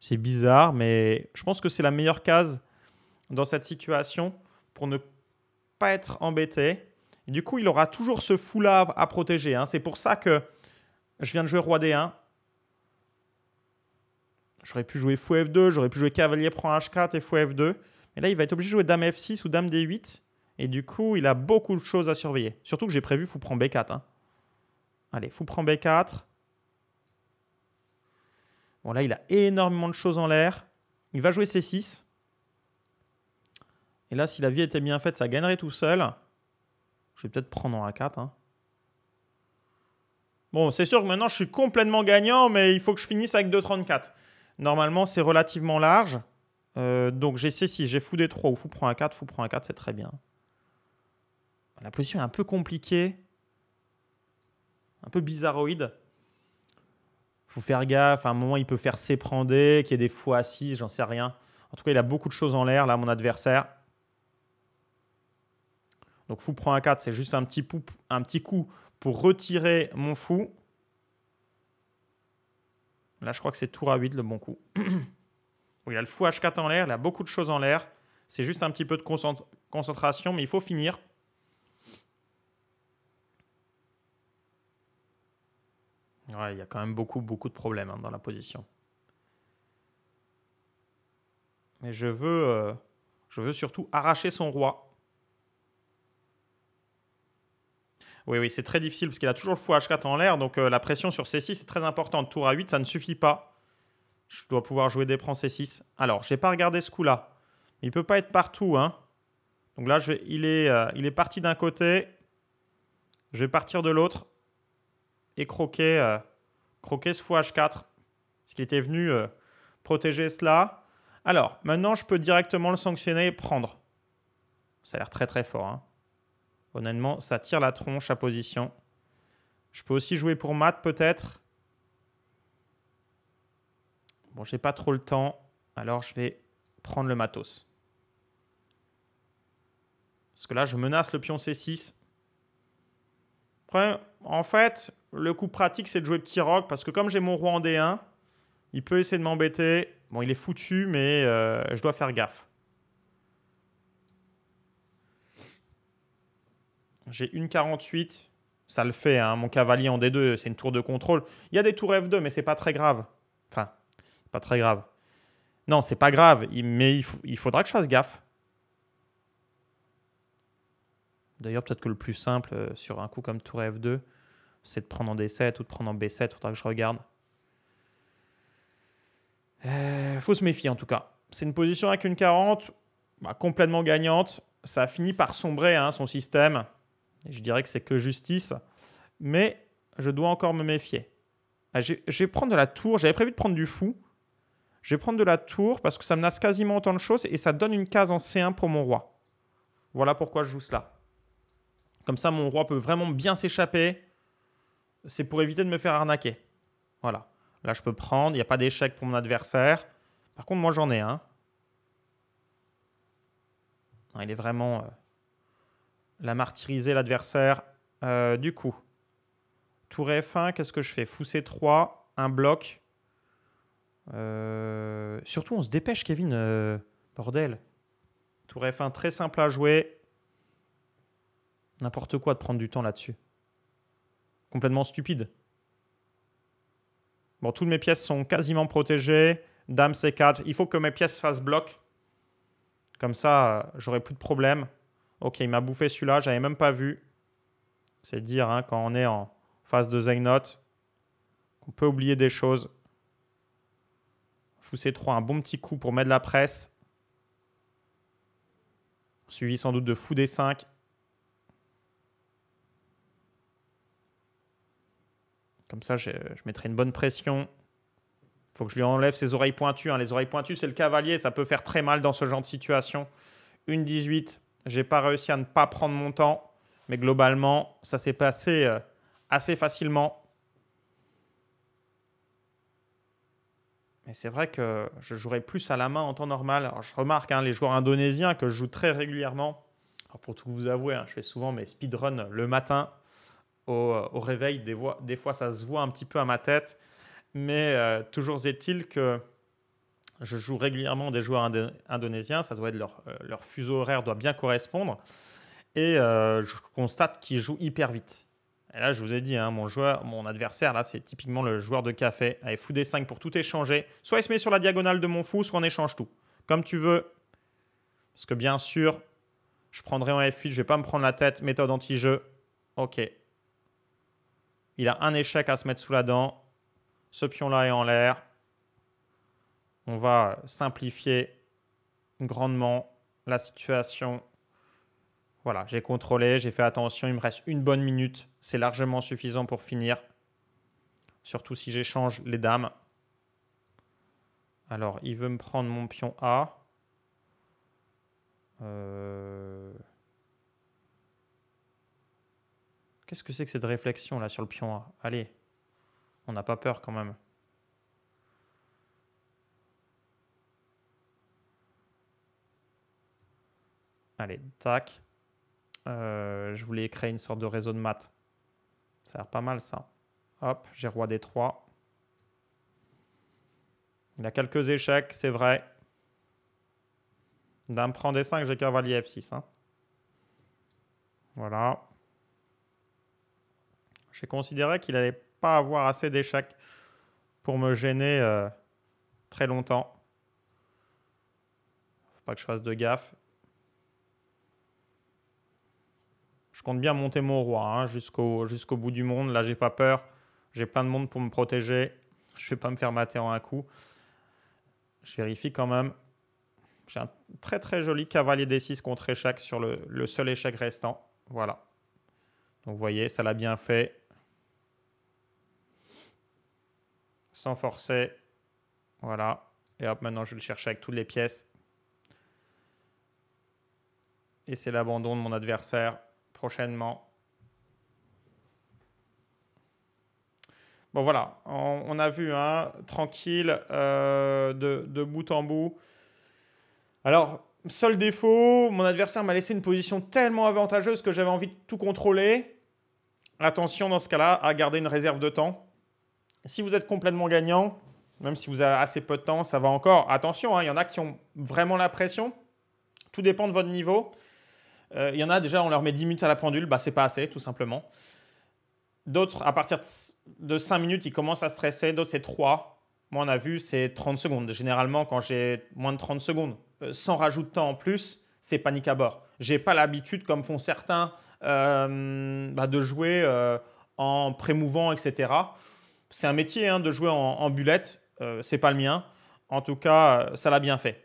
c'est bizarre, mais je pense que c'est la meilleure case dans cette situation pour ne pas être embêté. du coup, il aura toujours ce foulard à protéger. Hein. C'est pour ça que je viens de jouer roi D1. J'aurais pu jouer fou F2, j'aurais pu jouer cavalier prend H4 et fou F2. Mais là, il va être obligé de jouer dame F6 ou dame D8. Et du coup, il a beaucoup de choses à surveiller. Surtout que j'ai prévu fou prend B4. Allez, fou prend B4. Bon, là, il a énormément de choses en l'air. Il va jouer C6. Et là, si la vie était bien faite, ça gagnerait tout seul. Je vais peut-être prendre en A4. Hein. Bon, c'est sûr que maintenant, je suis complètement gagnant, mais il faut que je finisse avec 2,34. Normalement, c'est relativement large. Euh, donc, j'ai C6, j'ai fou D3 ou fou prend A4, fou prend A4, c'est très bien. La position est un peu compliquée, un peu bizarroïde. Faut faire gaffe, à un moment il peut faire s'éprendre, qu'il y ait des fois assises, j'en sais rien. En tout cas, il a beaucoup de choses en l'air, là, mon adversaire. Donc fou prend un 4, c'est juste un petit, un petit coup pour retirer mon fou. Là, je crois que c'est tour à 8, le bon coup. il a le fou H4 en l'air, il a beaucoup de choses en l'air. C'est juste un petit peu de concentration, mais il faut finir. il y a quand même beaucoup, beaucoup de problèmes hein, dans la position. Mais je veux, euh, je veux surtout arracher son roi. Oui, oui, c'est très difficile parce qu'il a toujours le fou H4 en l'air, donc euh, la pression sur C6 est très importante. Tour à 8 ça ne suffit pas. Je dois pouvoir jouer des prends C6. Alors, j'ai pas regardé ce coup-là. Il peut pas être partout, hein. Donc là, il, est, euh, il est parti d'un côté. Je vais partir de l'autre et croquer euh, ce fou H4, ce qui était venu euh, protéger cela. Alors, maintenant, je peux directement le sanctionner et prendre. Ça a l'air très très fort. Hein. Honnêtement, ça tire la tronche à position. Je peux aussi jouer pour mat peut-être. Bon, j'ai pas trop le temps, alors je vais prendre le matos. Parce que là, je menace le pion C6. en fait, le coup pratique, c'est de jouer petit rock parce que comme j'ai mon roi en D1, il peut essayer de m'embêter. Bon, il est foutu, mais euh, je dois faire gaffe. J'ai une 48. Ça le fait, hein. mon cavalier en D2, c'est une tour de contrôle. Il y a des tours F2, mais c'est pas très grave. Enfin, pas très grave. Non, c'est pas grave, mais il, faudra que je fasse gaffe. D'ailleurs, peut-être que le plus simple euh, sur un coup comme tour F2, c'est de prendre en D7 ou de prendre en B7, faudra que je regarde. Il euh, faut se méfier en tout cas. C'est une position avec une 40, complètement gagnante. Ça a fini par sombrer hein, son système. je dirais que c'est que justice. Mais je dois encore me méfier. Ah, je vais prendre de la tour. J'avais prévu de prendre du fou. Je vais prendre de la tour parce que ça menace quasiment autant de choses et ça donne une case en C1 pour mon roi. Voilà pourquoi je joue cela. Comme ça, mon roi peut vraiment bien s'échapper c'est pour éviter de me faire arnaquer. Voilà. Là, je peux prendre. Il n'y a pas d'échec pour mon adversaire. Par contre, moi, j'en ai un. il est vraiment... Euh, la martyriser, l'adversaire. Euh, du coup, tour F1, qu'est-ce que je fais Fou 3 un bloc. Euh, surtout, on se dépêche, Kevin. bordel. Tour F1, très simple à jouer. N'importe quoi de prendre du temps là-dessus complètement stupide. Bon, toutes mes pièces sont quasiment protégées. Dame C4. Il faut que mes pièces fassent bloc. Comme ça, j'aurai plus de problème. Ok, il m'a bouffé celui-là. J'avais même pas vu. C'est dire hein, quand on est en phase de Zaynoth. qu'on peut oublier des choses. Fou C3, un bon petit coup pour mettre la presse. Suivi sans doute de Fou D5. Comme ça, je, mettrai une bonne pression. Il faut que je lui enlève ses oreilles pointues. Hein. Les oreilles pointues, c'est le cavalier. Ça peut faire très mal dans ce genre de situation. Une 18. J'ai pas réussi à ne pas prendre mon temps. Mais globalement, ça s'est passé euh, assez facilement. Mais c'est vrai que je jouerais plus à la main en temps normal. je remarque hein, les joueurs indonésiens que je joue très régulièrement. pour tout vous avouer, hein, je fais souvent mes speedruns le matin. Euh, au, réveil. Des, fois, ça se voit un petit peu à ma tête. Mais euh, toujours est-il que je joue régulièrement des joueurs indonésiens. Ça doit être leur, euh, leur, fuseau horaire doit bien correspondre. Et je constate qu'ils jouent hyper vite. Et là, je vous ai dit, hein, mon joueur, mon adversaire, là, c'est typiquement le joueur de café. Allez, ah, fou des 5 pour tout échanger. Soit il se met sur la diagonale de mon fou, soit on échange tout. Comme tu veux. Parce que bien sûr, je prendrai en F8, je vais pas me prendre la tête. Méthode anti-jeu. Ok, il a un échec à se mettre sous la dent. Ce pion-là est en l'air. On va simplifier grandement la situation. Voilà, j'ai contrôlé, j'ai fait attention, il me reste une bonne minute. C'est largement suffisant pour finir. Surtout si j'échange les dames. Alors, il veut me prendre mon pion A. Euh... Qu'est-ce que c'est que cette réflexion là sur le pion A Allez, on n'a pas peur quand même. Allez, tac. Euh, je voulais créer une sorte de réseau de maths. Ça a l'air pas mal ça. Hop, j'ai roi d 3. Il a quelques échecs, c'est vrai. Dame prend d 5, j'ai cavalier F6. Hein. Voilà. J'ai considéré qu'il n'allait pas avoir assez d'échecs pour me gêner euh, très longtemps. Faut pas que je fasse de gaffe. Je compte bien monter mon roi hein, jusqu'au bout du monde. Là, j'ai pas peur. J'ai plein de monde pour me protéger. Je ne vais pas me faire mater en un coup. Je vérifie quand même. J'ai un très très joli cavalier D6 contre échec sur le, le seul échec restant. Voilà. Donc vous voyez, ça l'a bien fait. sans forcer. Voilà. Et hop, maintenant, je vais le chercher avec toutes les pièces. Et c'est l'abandon de mon adversaire prochainement. Bon, voilà. On, a vu, hein, tranquille, euh, de bout en bout. Alors, seul défaut, mon adversaire m'a laissé une position tellement avantageuse que j'avais envie de tout contrôler. Attention dans ce cas-là à garder une réserve de temps. Si vous êtes complètement gagnant, même si vous avez assez peu de temps, ça va encore. Attention, hein, il y en a qui ont vraiment la pression. Tout dépend de votre niveau. Euh, il y en a déjà, on leur met 10 minutes à la pendule, bah, c'est pas assez, tout simplement. D'autres, à partir de 5 minutes, ils commencent à stresser. D'autres, c'est 3. Moi, on a vu, c'est 30 secondes. Généralement, quand j'ai moins de 30 secondes, euh, sans rajout de temps en plus, c'est panique à bord. J'ai pas l'habitude, comme font certains, euh, bah, de jouer en prémouvant, etc. C'est un métier hein, de jouer en, bullet, euh, c'est pas le mien. En tout cas, euh, ça l'a bien fait.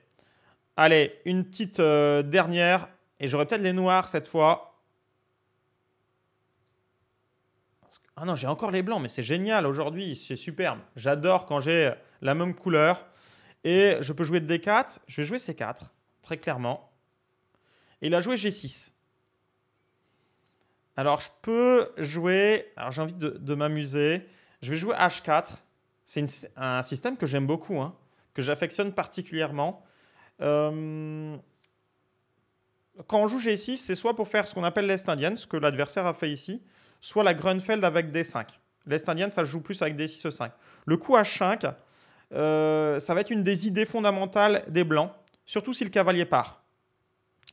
Allez, une petite euh, dernière. Et j'aurais peut-être les noirs cette fois. Ah non, j'ai encore les blancs, mais c'est génial aujourd'hui. C'est superbe. J'adore quand j'ai la même couleur. Et je peux jouer D4. Je vais jouer C4, très clairement. Et il a joué G6. Alors, je peux jouer. Alors, j'ai envie de m'amuser. Je vais jouer H4. C'est un système que j'aime beaucoup, hein, que j'affectionne particulièrement. Euh, quand on joue G6, c'est soit pour faire ce qu'on appelle l'Est indienne, ce que l'adversaire a fait ici, soit la Grunfeld avec D5. L'Est indienne, ça joue plus avec D6, E5. Le coup H5, euh, ça va être une des idées fondamentales des Blancs, surtout si le cavalier part.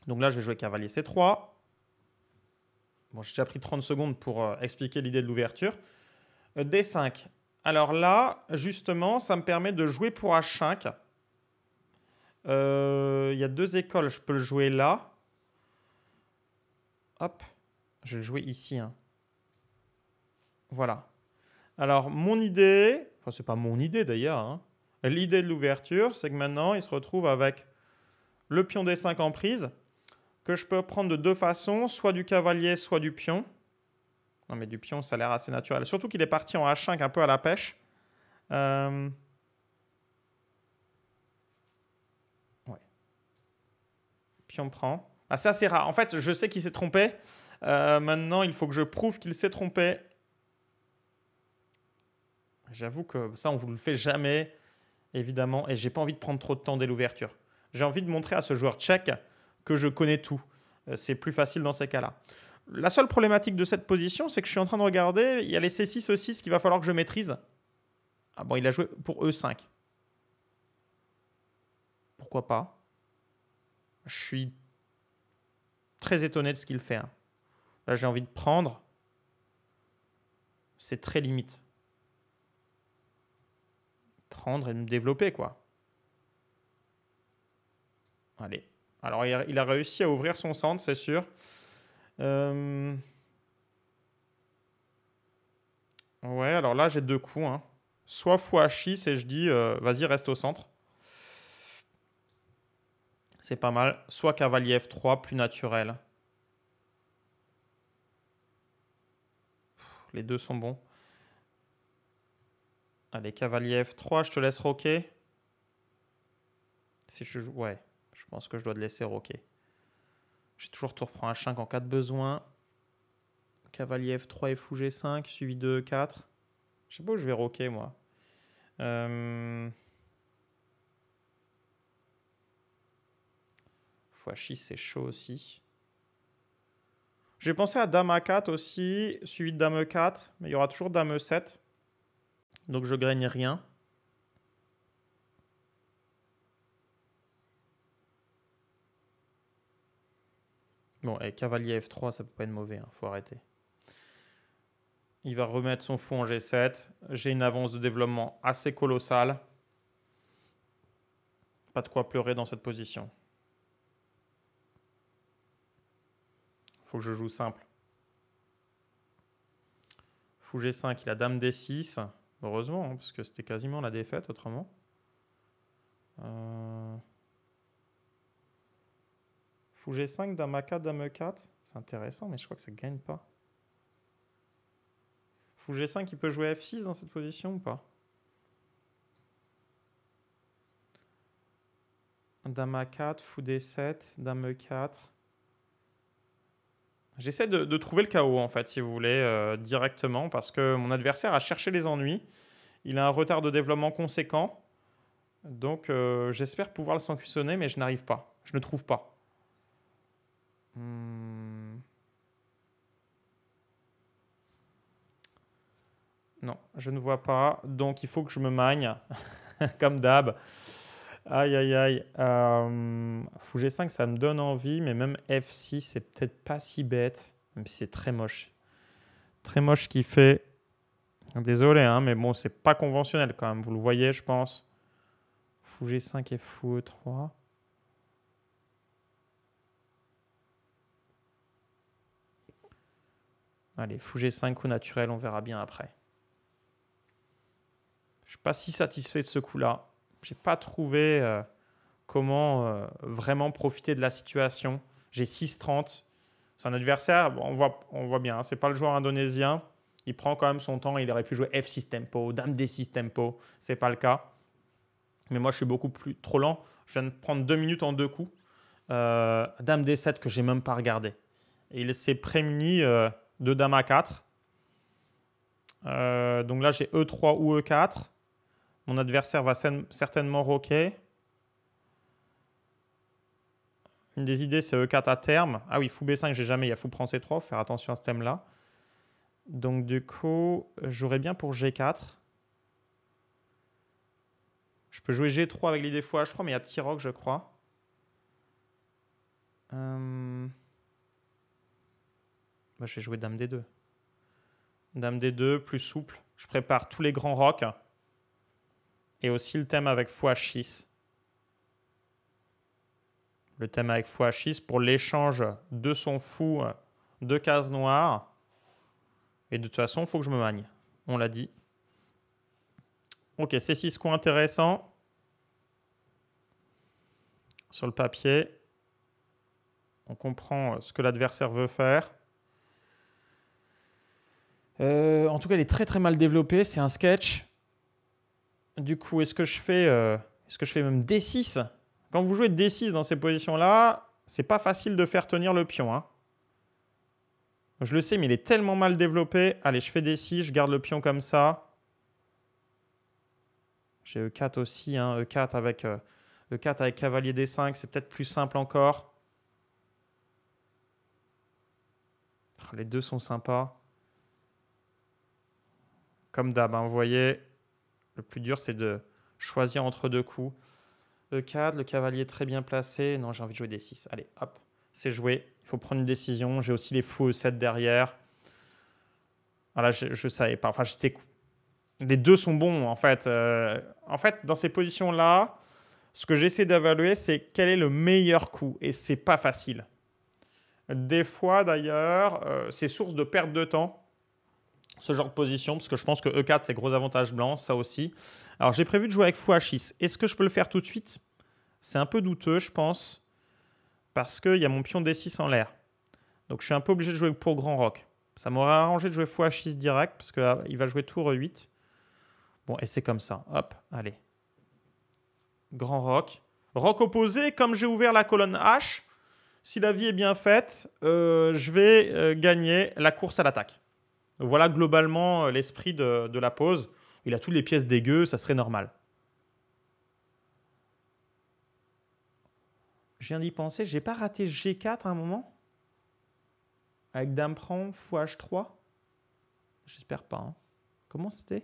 Donc là, je vais jouer cavalier C3. Bon, j'ai déjà pris 30 secondes pour euh, expliquer l'idée de l'ouverture. Euh, D5. Alors là, justement, ça me permet de jouer pour H5. Euh, il y a deux écoles. Je peux le jouer là. Hop. Je vais le jouer ici. Hein. Voilà. Alors, mon idée... Enfin, c'est pas mon idée d'ailleurs. Hein. L'idée de l'ouverture, c'est que maintenant, il se retrouve avec le pion D5 en prise, que je peux prendre de deux façons, soit du cavalier, soit du pion. Non, mais du pion, ça a l'air assez naturel. Surtout qu'il est parti en H5 un peu à la pêche. Euh, ouais. Pion prend. Ah, c'est assez rare. En fait, je sais qu'il s'est trompé. Euh, maintenant, il faut que je prouve qu'il s'est trompé. J'avoue que ça, on vous le fait jamais, évidemment. Et j'ai pas envie de prendre trop de temps dès l'ouverture. J'ai envie de montrer à ce joueur tchèque que je connais tout. Euh, c'est plus facile dans ces cas-là. La seule problématique de cette position, c'est que je suis en train de regarder, il y a les C6, E6 qu'il va falloir que je maîtrise. Ah bon, il a joué pour E5. Pourquoi pas Je suis très étonné de ce qu'il fait. Hein. Là, j'ai envie de prendre. C'est très limite. Prendre et me développer, quoi. Allez. Alors, il a réussi à ouvrir son centre, c'est sûr. Euh, ouais, alors là, j'ai deux coups. Hein. Soit fois 6 et je dis, euh, vas-y, reste au centre. C'est pas mal. Soit cavalier F3, plus naturel. Les deux sont bons. Allez, cavalier F3, je te laisse roquer. Si je Ouais, je pense que je dois te laisser roquer. J'ai toujours tour prend à 5 en cas de besoin. Cavalier F3 et fou G5, suivi de 4. Je sais pas où je vais roquer, moi. Euh... 6 c'est chaud aussi. J'ai pensé à Dame A4 aussi, suivi de Dame E4, mais il y aura toujours Dame E7. Donc je gagne rien. Bon, cavalier F3, ça peut pas être mauvais, Il hein, faut arrêter. Il va remettre son fou en G7. J'ai une avance de développement assez colossale. Pas de quoi pleurer dans cette position. Faut que je joue simple. Fou G5, il a dame D6. Heureusement, hein, parce que c'était quasiment la défaite autrement. Euh... Fou G5, Dame 4 Dame 4 C'est intéressant, mais je crois que ça gagne pas. Fou G5, il peut jouer F6 dans cette position ou pas dama 4 Fou D7, Dame 4 J'essaie de, trouver le chaos, en fait, si vous voulez, euh, directement, parce que mon adversaire a cherché les ennuis. Il a un retard de développement conséquent. Donc, euh, j'espère pouvoir le sanctionner, mais je n'arrive pas. Je ne trouve pas. Hmm. Non, je ne vois pas. Donc, il faut que je me magne, comme d'hab. Aïe, aïe, aïe. Euh, fou G5, ça me donne envie, mais même F6, c'est peut-être pas si bête, même si c'est très moche. Très moche ce qu'il fait. Désolé, hein, mais bon, c'est pas conventionnel quand même. Vous le voyez, je pense. Fou G5 et Fou E3. Allez, fouger 5 coup naturel, on verra bien après. Je ne suis pas si satisfait de ce coup-là. Je n'ai pas trouvé euh, comment euh, vraiment profiter de la situation. J'ai 6-30. C'est un adversaire, on, voit, on voit bien, hein, ce n'est pas le joueur indonésien. Il prend quand même son temps. Il aurait pu jouer F6 tempo, Dame D6 tempo. Ce n'est pas le cas. Mais moi, je suis beaucoup plus trop lent. Je viens de prendre deux minutes en deux coups. Euh, Dame D7 que j'ai même pas regardé. il s'est prémuni de dames à 4. Euh, donc là, j'ai E3 ou E4. Mon adversaire va certainement roquer. Une des idées, c'est E4 à terme. Ah oui, fou B5, j'ai jamais. Il y a fou prend C3. E faire attention à ce thème-là. Donc du coup, j'aurais bien pour G4. Je peux jouer G3 avec l'idée fou H3, mais il y a petit rock je crois. Euh je vais jouer Dame D2. Dame D2, plus souple. Je prépare tous les grands rocs. Et aussi le thème avec x6. Le thème avec x6 pour l'échange de son fou de cases noires. Et de toute façon, il faut que je me magne. On l'a dit. Ok, c'est 6 coin intéressant. Sur le papier, on comprend ce que l'adversaire veut faire. Euh, en tout cas, il est très très mal développé, C'est un sketch. Du coup, est-ce que je fais, euh, est-ce que je fais même D6 Quand vous jouez D6 dans ces positions-là, c'est pas facile de faire tenir le pion. Hein. Je le sais, mais il est tellement mal développé. Allez, je fais D6, je garde le pion comme ça. J'ai E4 aussi, E4 hein. e avec, E4 euh, e avec cavalier D5, c'est peut-être plus simple encore. Ah, les deux sont sympas. Comme d'hab, hein. vous voyez, le plus dur, c'est de choisir entre deux coups. Le 4, le cavalier très bien placé. Non, j'ai envie de jouer des 6 Allez, hop, c'est joué. Il faut prendre une décision. J'ai aussi les fous E7 derrière. Voilà, ah je, ne savais pas. Enfin, j'étais. Les deux sont bons, en fait. Euh, en fait, dans ces positions-là, ce que j'essaie d'évaluer, c'est quel est le meilleur coup. Et c'est pas facile. Des fois, d'ailleurs, euh, c'est source de perte de temps ce genre de position, parce que je pense que E4, c'est gros avantage blanc, ça aussi. Alors, j'ai prévu de jouer avec fou H6. Est-ce que je peux le faire tout de suite C'est un peu douteux, je pense, parce qu'il y a mon pion D6 en l'air. Donc, je suis un peu obligé de jouer pour grand roc. Ça m'aurait arrangé de jouer fou H6 direct, parce qu'il euh, va jouer tour E8. Bon, et c'est comme ça. Hop, allez. Grand roc. Roc opposé, comme j'ai ouvert la colonne H, si la vie est bien faite, euh, je vais euh, gagner la course à l'attaque. Voilà globalement euh, l'esprit de, la pause. Il a toutes les pièces dégueu, ça serait normal. Je viens d'y penser, j'ai pas raté G4 à un moment Avec Dame Prend x H3 J'espère pas. Hein. Comment c'était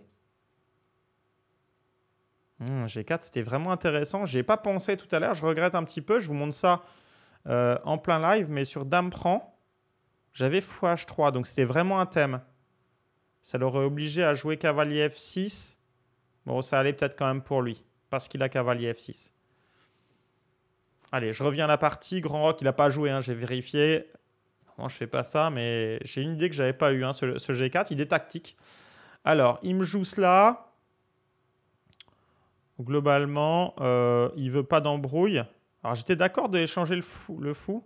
hmm, G4, c'était vraiment intéressant. J'ai pas pensé tout à l'heure, je regrette un petit peu. Je vous montre ça euh, en plein live, mais sur Dame prend, j'avais h 3 donc c'était vraiment un thème. Ça l'aurait obligé à jouer cavalier F6. Bon, ça allait peut-être quand même pour lui, parce qu'il a cavalier F6. Allez, je reviens à la partie. Grand Rock, il n'a pas joué, hein, j'ai vérifié. Non, je fais pas ça, mais j'ai une idée que j'avais pas eu. Hein, ce, G4, il est tactique. Alors, il me joue cela. Globalement, il euh, il veut pas d'embrouille. Alors, j'étais d'accord d'échanger le fou, le fou.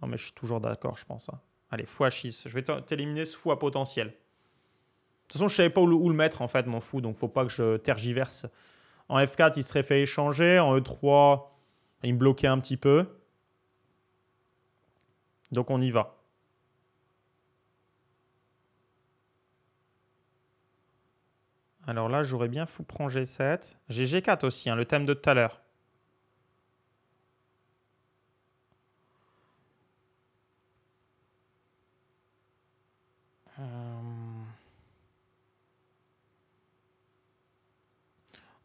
Non, mais je suis toujours d'accord, je pense. Hein. Allez, fou à 6. Je vais t'éliminer ce fou à potentiel. De toute façon, je savais pas où le, mettre en fait, m'en fous. Donc faut pas que je tergiverse. En F4, il serait fait échanger. En E3, il me bloquait un petit peu. Donc on y va. Alors là, j'aurais bien fou prendre G7. J'ai G4 aussi, hein, le thème de tout à l'heure.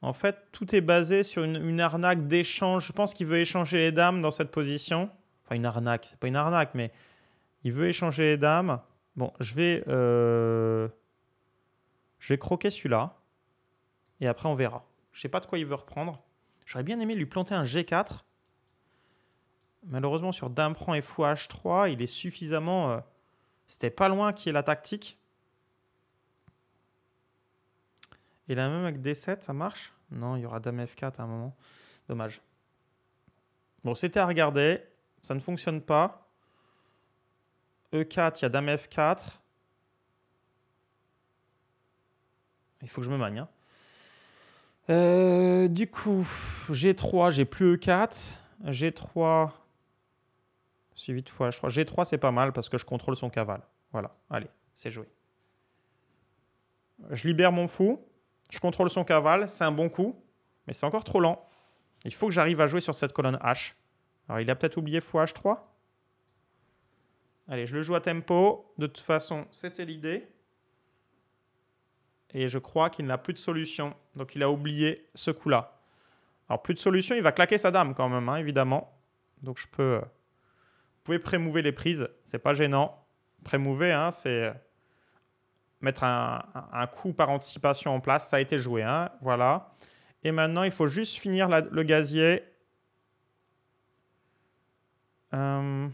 En fait, tout est basé sur une, arnaque d'échange. Je pense qu'il veut échanger les dames dans cette position. Enfin, une arnaque, c'est pas une arnaque, mais il veut échanger les dames. Bon, je vais, euh, je vais croquer celui-là. Et après, on verra. Je sais pas de quoi il veut reprendre. J'aurais bien aimé lui planter un G4. Malheureusement, sur Dame prend et fou H3, il est suffisamment. Euh, c'était pas loin qui est la tactique. Et la même avec D7, ça marche non, il y aura Dame F4 à un moment. Dommage. Bon, c'était à regarder. Ça ne fonctionne pas. E4, il y a Dame F4. Il faut que je me magne. Hein. Euh, du coup, G3, j'ai plus E4. G3, suivi fois je crois. G3, c'est pas mal parce que je contrôle son cavale. Voilà, allez, c'est joué. Je libère mon fou. Je contrôle son caval, c'est un bon coup, mais c'est encore trop lent. Il faut que j'arrive à jouer sur cette colonne H. Alors il a peut-être oublié h 3 Allez, je le joue à tempo. De toute façon, c'était l'idée. Et je crois qu'il n'a plus de solution. Donc il a oublié ce coup-là. Alors plus de solution, il va claquer sa dame quand même, hein, évidemment. Donc je peux... Euh, vous pouvez pré-mouver les prises, c'est pas gênant. pré hein, c'est euh, mettre un, coup par anticipation en place. Ça a été joué, hein voilà. Et maintenant, il faut juste finir le gazier. Euh.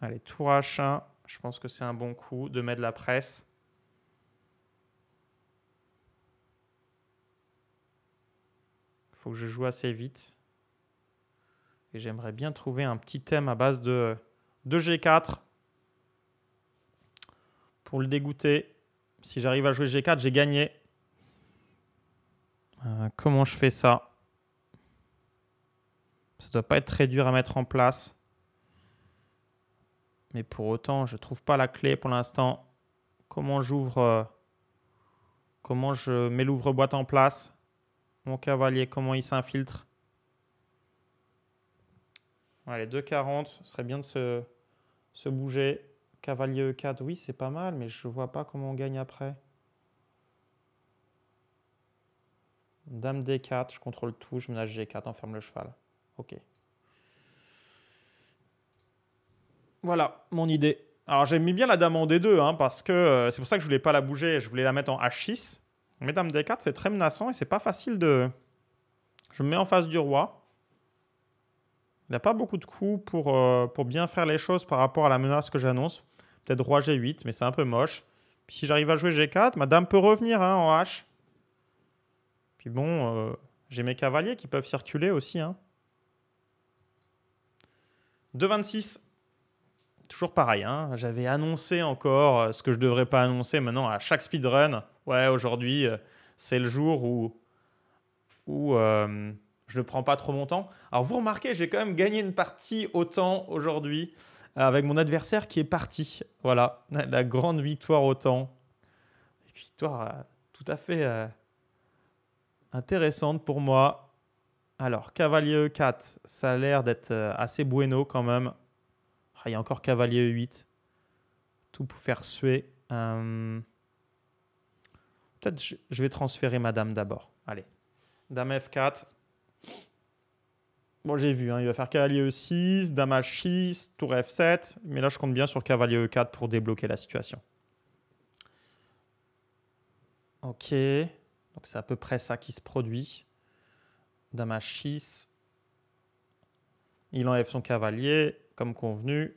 Allez, tour H1. Je pense que c'est un bon coup de mettre la presse. Il faut que je joue assez vite. Et j'aimerais bien trouver un petit thème à base de, de G4 pour le dégoûter. Si j'arrive à jouer G4, j'ai gagné. Euh, comment je fais ça Ça doit pas être très dur à mettre en place. Mais pour autant, je trouve pas la clé pour l'instant. Comment j'ouvre euh, Comment je mets l'ouvre-boîte en place Mon cavalier, comment il s'infiltre Allez, 2,40, ce serait bien de se bouger. Cavalier E4, oui, c'est pas mal, mais je vois pas comment on gagne après. Dame D4, je contrôle tout, je menace G4, enferme le cheval. Ok. Voilà mon idée. Alors j'ai mis bien la dame en D2, hein, parce que euh, c'est pour ça que je voulais pas la bouger, je voulais la mettre en H6. Mais dame D4, c'est très menaçant et c'est pas facile de... Je me mets en face du roi. Il n'a pas beaucoup de coups pour, euh, pour bien faire les choses par rapport à la menace que j'annonce. Peut-être G8, mais c'est un peu moche. Puis si j'arrive à jouer G4, ma dame peut revenir hein, en H. Puis bon, euh, j'ai mes cavaliers qui peuvent circuler aussi. Hein. 26 Toujours pareil, hein. j'avais annoncé encore euh, ce que je ne devrais pas annoncer maintenant à chaque speedrun. Ouais, aujourd'hui, euh, c'est le jour où, où je ne prends pas trop mon temps. Alors vous remarquez, j'ai quand même gagné une partie autant aujourd'hui avec mon adversaire qui est parti. Voilà, la grande victoire au temps. victoire euh, tout à fait euh, intéressante pour moi. Alors, cavalier 4 e ça a l'air d'être euh, assez bueno quand même. Ah, il y a encore cavalier 8 e Tout pour faire suer. Peut-être je vais transférer Dame d'abord. Allez, dame F4. Bon, j'ai vu, hein. il va faire cavalier E6, dame H6, tour F7, mais là je compte bien sur cavalier E4 pour débloquer la situation. Ok, donc c'est à peu près ça qui se produit. Dame H6, il enlève son cavalier, comme convenu.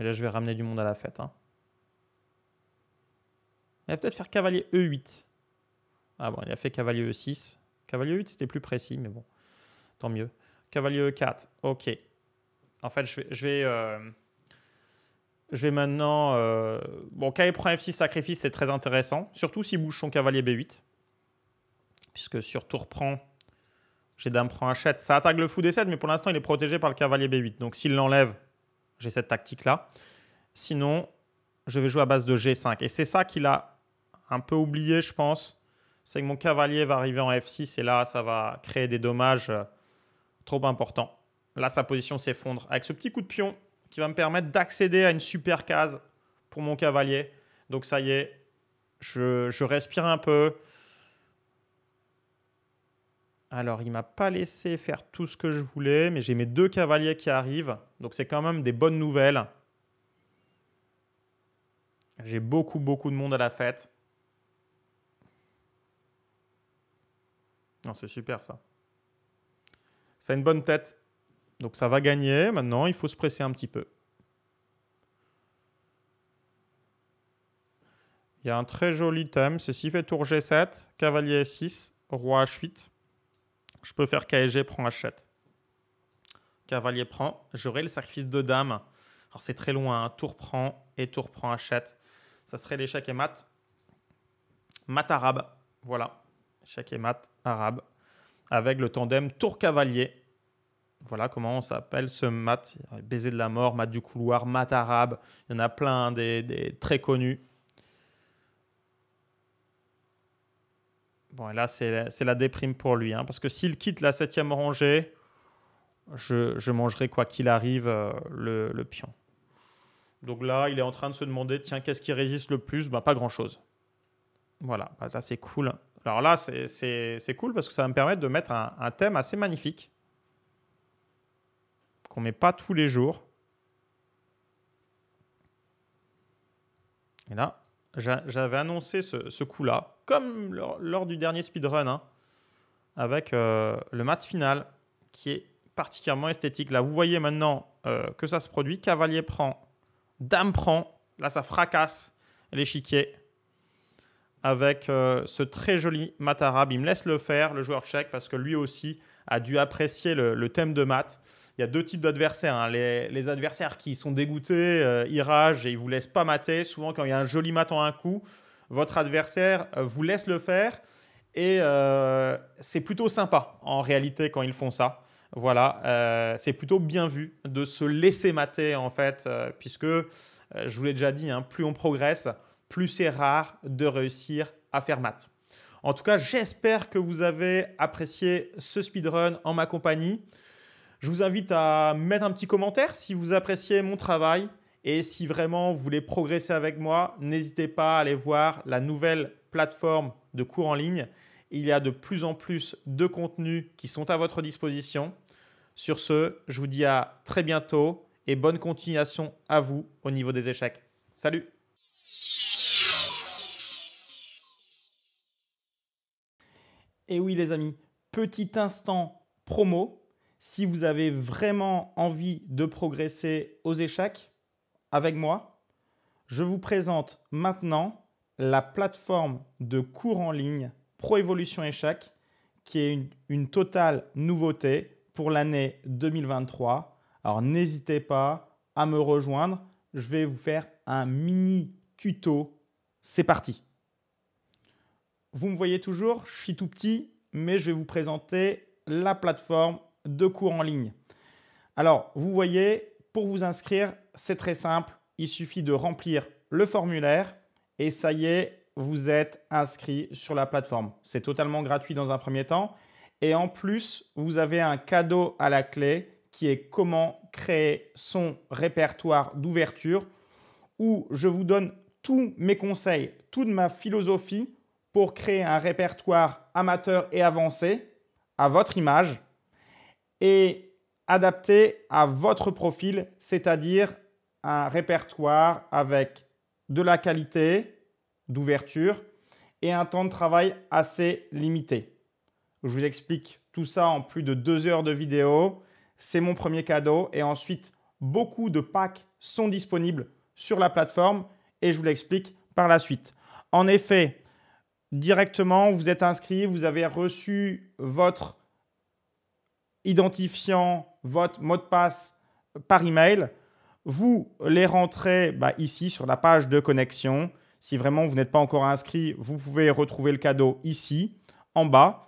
Et là je vais ramener du monde à la fête. Hein. Il va peut-être faire cavalier E8. Ah bon, il a fait cavalier E6. Cavalier e 8, c'était plus précis, mais bon, tant mieux. Cavalier E4, ok. En fait, je vais... Je vais, euh, maintenant... Euh, bon, cavalier prend F6, sacrifice, c'est très intéressant. Surtout s'il bouge son cavalier B8. Puisque sur tour prend, j'ai dame prend H7. Ça attaque le fou D7, mais pour l'instant, il est protégé par le cavalier B8. Donc s'il l'enlève, j'ai cette tactique-là. Sinon, je vais jouer à base de G5. Et c'est ça qu'il a un peu oublié, je pense, c'est que mon cavalier va arriver en F6 et là, ça va créer des dommages euh, trop importants. Là, sa position s'effondre avec ce petit coup de pion qui va me permettre d'accéder à une super case pour mon cavalier. Donc ça y est, je, je respire un peu. Alors, il m'a pas laissé faire tout ce que je voulais, mais j'ai mes deux cavaliers qui arrivent. Donc c'est quand même des bonnes nouvelles. J'ai beaucoup, beaucoup de monde à la fête. Non, c'est super ça. Ça a une bonne tête. Donc ça va gagner. Maintenant, il faut se presser un petit peu. Il y a un très joli thème. C'est fait tour G7, cavalier F6, roi H8. Je peux faire KG, prend H7. Cavalier prend. J'aurai le sacrifice de dame. Alors c'est très loin. Hein. Tour prend et tour prend H7. Ça serait l'échec et mat. Mat arabe. Voilà. Échec et mat arabe, avec le tandem tour-cavalier. Voilà comment on s'appelle ce mat. Baiser de la mort, mat du couloir, mat arabe. Il y en a plein des, très connus. Bon, et là, c'est la déprime pour lui. Hein, parce que s'il quitte la septième rangée, je, mangerai, quoi qu'il arrive, euh, le, pion. Donc là, il est en train de se demander, tiens, qu'est-ce qui résiste le plus bah, Pas grand-chose. Voilà, bah, là, c'est cool. Alors là, c'est cool parce que ça va me permettre de mettre un, thème assez magnifique qu'on ne met pas tous les jours. Et là, j'avais annoncé ce, coup-là, comme lors, du dernier speedrun, hein, avec euh, le mat final qui est particulièrement esthétique. Là, vous voyez maintenant euh, que ça se produit. Cavalier prend, dame prend. Là, ça fracasse l'échiquier avec euh, ce très joli arabe. Il me laisse le faire, le joueur tchèque, parce que lui aussi a dû apprécier le, thème de mat. Il y a deux types d'adversaires. Hein. Les, adversaires qui sont dégoûtés, euh, ils ragent et ils vous laissent pas mater. Souvent, quand il y a un joli mat en un coup, votre adversaire euh, vous laisse le faire. Et c'est plutôt sympa, en réalité, quand ils font ça. Voilà, c'est plutôt bien vu de se laisser mater, en fait, puisque, je vous l'ai déjà dit, hein, plus on progresse, plus c'est rare de réussir à faire maths. En tout cas, j'espère que vous avez apprécié ce speedrun en ma compagnie. Je vous invite à mettre un petit commentaire si vous appréciez mon travail et si vraiment vous voulez progresser avec moi, n'hésitez pas à aller voir la nouvelle plateforme de cours en ligne. Il y a de plus en plus de contenus qui sont à votre disposition. Sur ce, je vous dis à très bientôt et bonne continuation à vous au niveau des échecs. Salut Et oui les amis, petit instant promo, si vous avez vraiment envie de progresser aux échecs avec moi, je vous présente maintenant la plateforme de cours en ligne Pro Evolution Échecs qui est une, une totale nouveauté pour l'année 2023. Alors n'hésitez pas à me rejoindre, je vais vous faire un mini tuto. C'est parti vous me voyez toujours, je suis tout petit, mais je vais vous présenter la plateforme de cours en ligne. Alors, vous voyez, pour vous inscrire, c'est très simple. Il suffit de remplir le formulaire et ça y est, vous êtes inscrit sur la plateforme. C'est totalement gratuit dans un premier temps. Et en plus, vous avez un cadeau à la clé qui est comment créer son répertoire d'ouverture où je vous donne tous mes conseils, toute ma philosophie pour créer un répertoire amateur et avancé à votre image et adapté à votre profil, c'est-à-dire un répertoire avec de la qualité d'ouverture et un temps de travail assez limité. Je vous explique tout ça en plus de deux heures de vidéo. C'est mon premier cadeau et ensuite beaucoup de packs sont disponibles sur la plateforme et je vous l'explique par la suite. En effet, directement, vous êtes inscrit, vous avez reçu votre identifiant, votre mot de passe par email. Vous les rentrez bah, ici sur la page de connexion. Si vraiment vous n'êtes pas encore inscrit, vous pouvez retrouver le cadeau ici, en bas.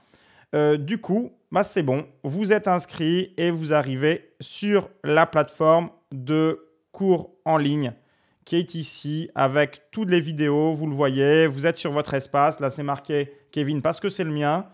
Euh, du coup, bah, c'est bon, vous êtes inscrit et vous arrivez sur la plateforme de cours en ligne qui est ici avec toutes les vidéos. Vous le voyez, vous êtes sur votre espace. Là, c'est marqué Kevin parce que c'est le mien.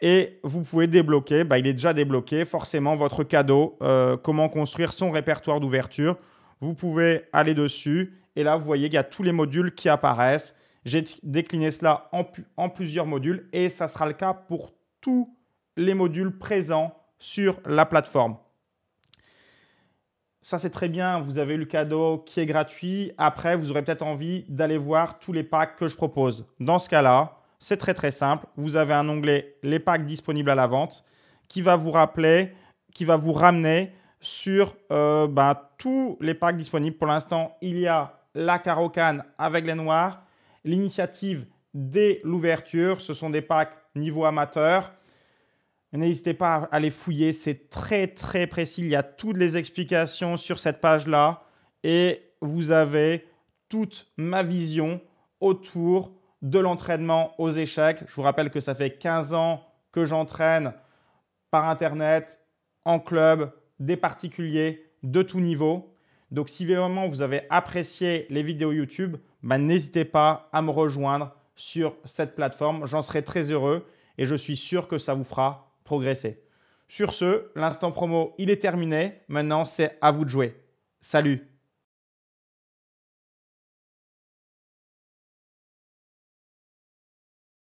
Et vous pouvez débloquer, bah, il est déjà débloqué, forcément, votre cadeau, euh, comment construire son répertoire d'ouverture. Vous pouvez aller dessus. Et là, vous voyez, qu'il y a tous les modules qui apparaissent. J'ai décliné cela en, en plusieurs modules et ça sera le cas pour tous les modules présents sur la plateforme ça c'est très bien, vous avez eu le cadeau qui est gratuit. Après, vous aurez peut-être envie d'aller voir tous les packs que je propose. Dans ce cas-là, c'est très très simple. Vous avez un onglet Les packs disponibles à la vente qui va vous rappeler, qui va vous ramener sur euh, ben, tous les packs disponibles. Pour l'instant, il y a la carocane avec les noirs, l'initiative dès l'ouverture. Ce sont des packs niveau amateur. N'hésitez pas à aller fouiller, c'est très très précis. Il y a toutes les explications sur cette page-là et vous avez toute ma vision autour de l'entraînement aux échecs. Je vous rappelle que ça fait 15 ans que j'entraîne par Internet, en club, des particuliers de tout niveau. Donc si vraiment vous avez apprécié les vidéos YouTube, bah, n'hésitez pas à me rejoindre sur cette plateforme. J'en serai très heureux et je suis sûr que ça vous fera progresser. Sur ce, l'instant promo, il est terminé. Maintenant, c'est à vous de jouer. Salut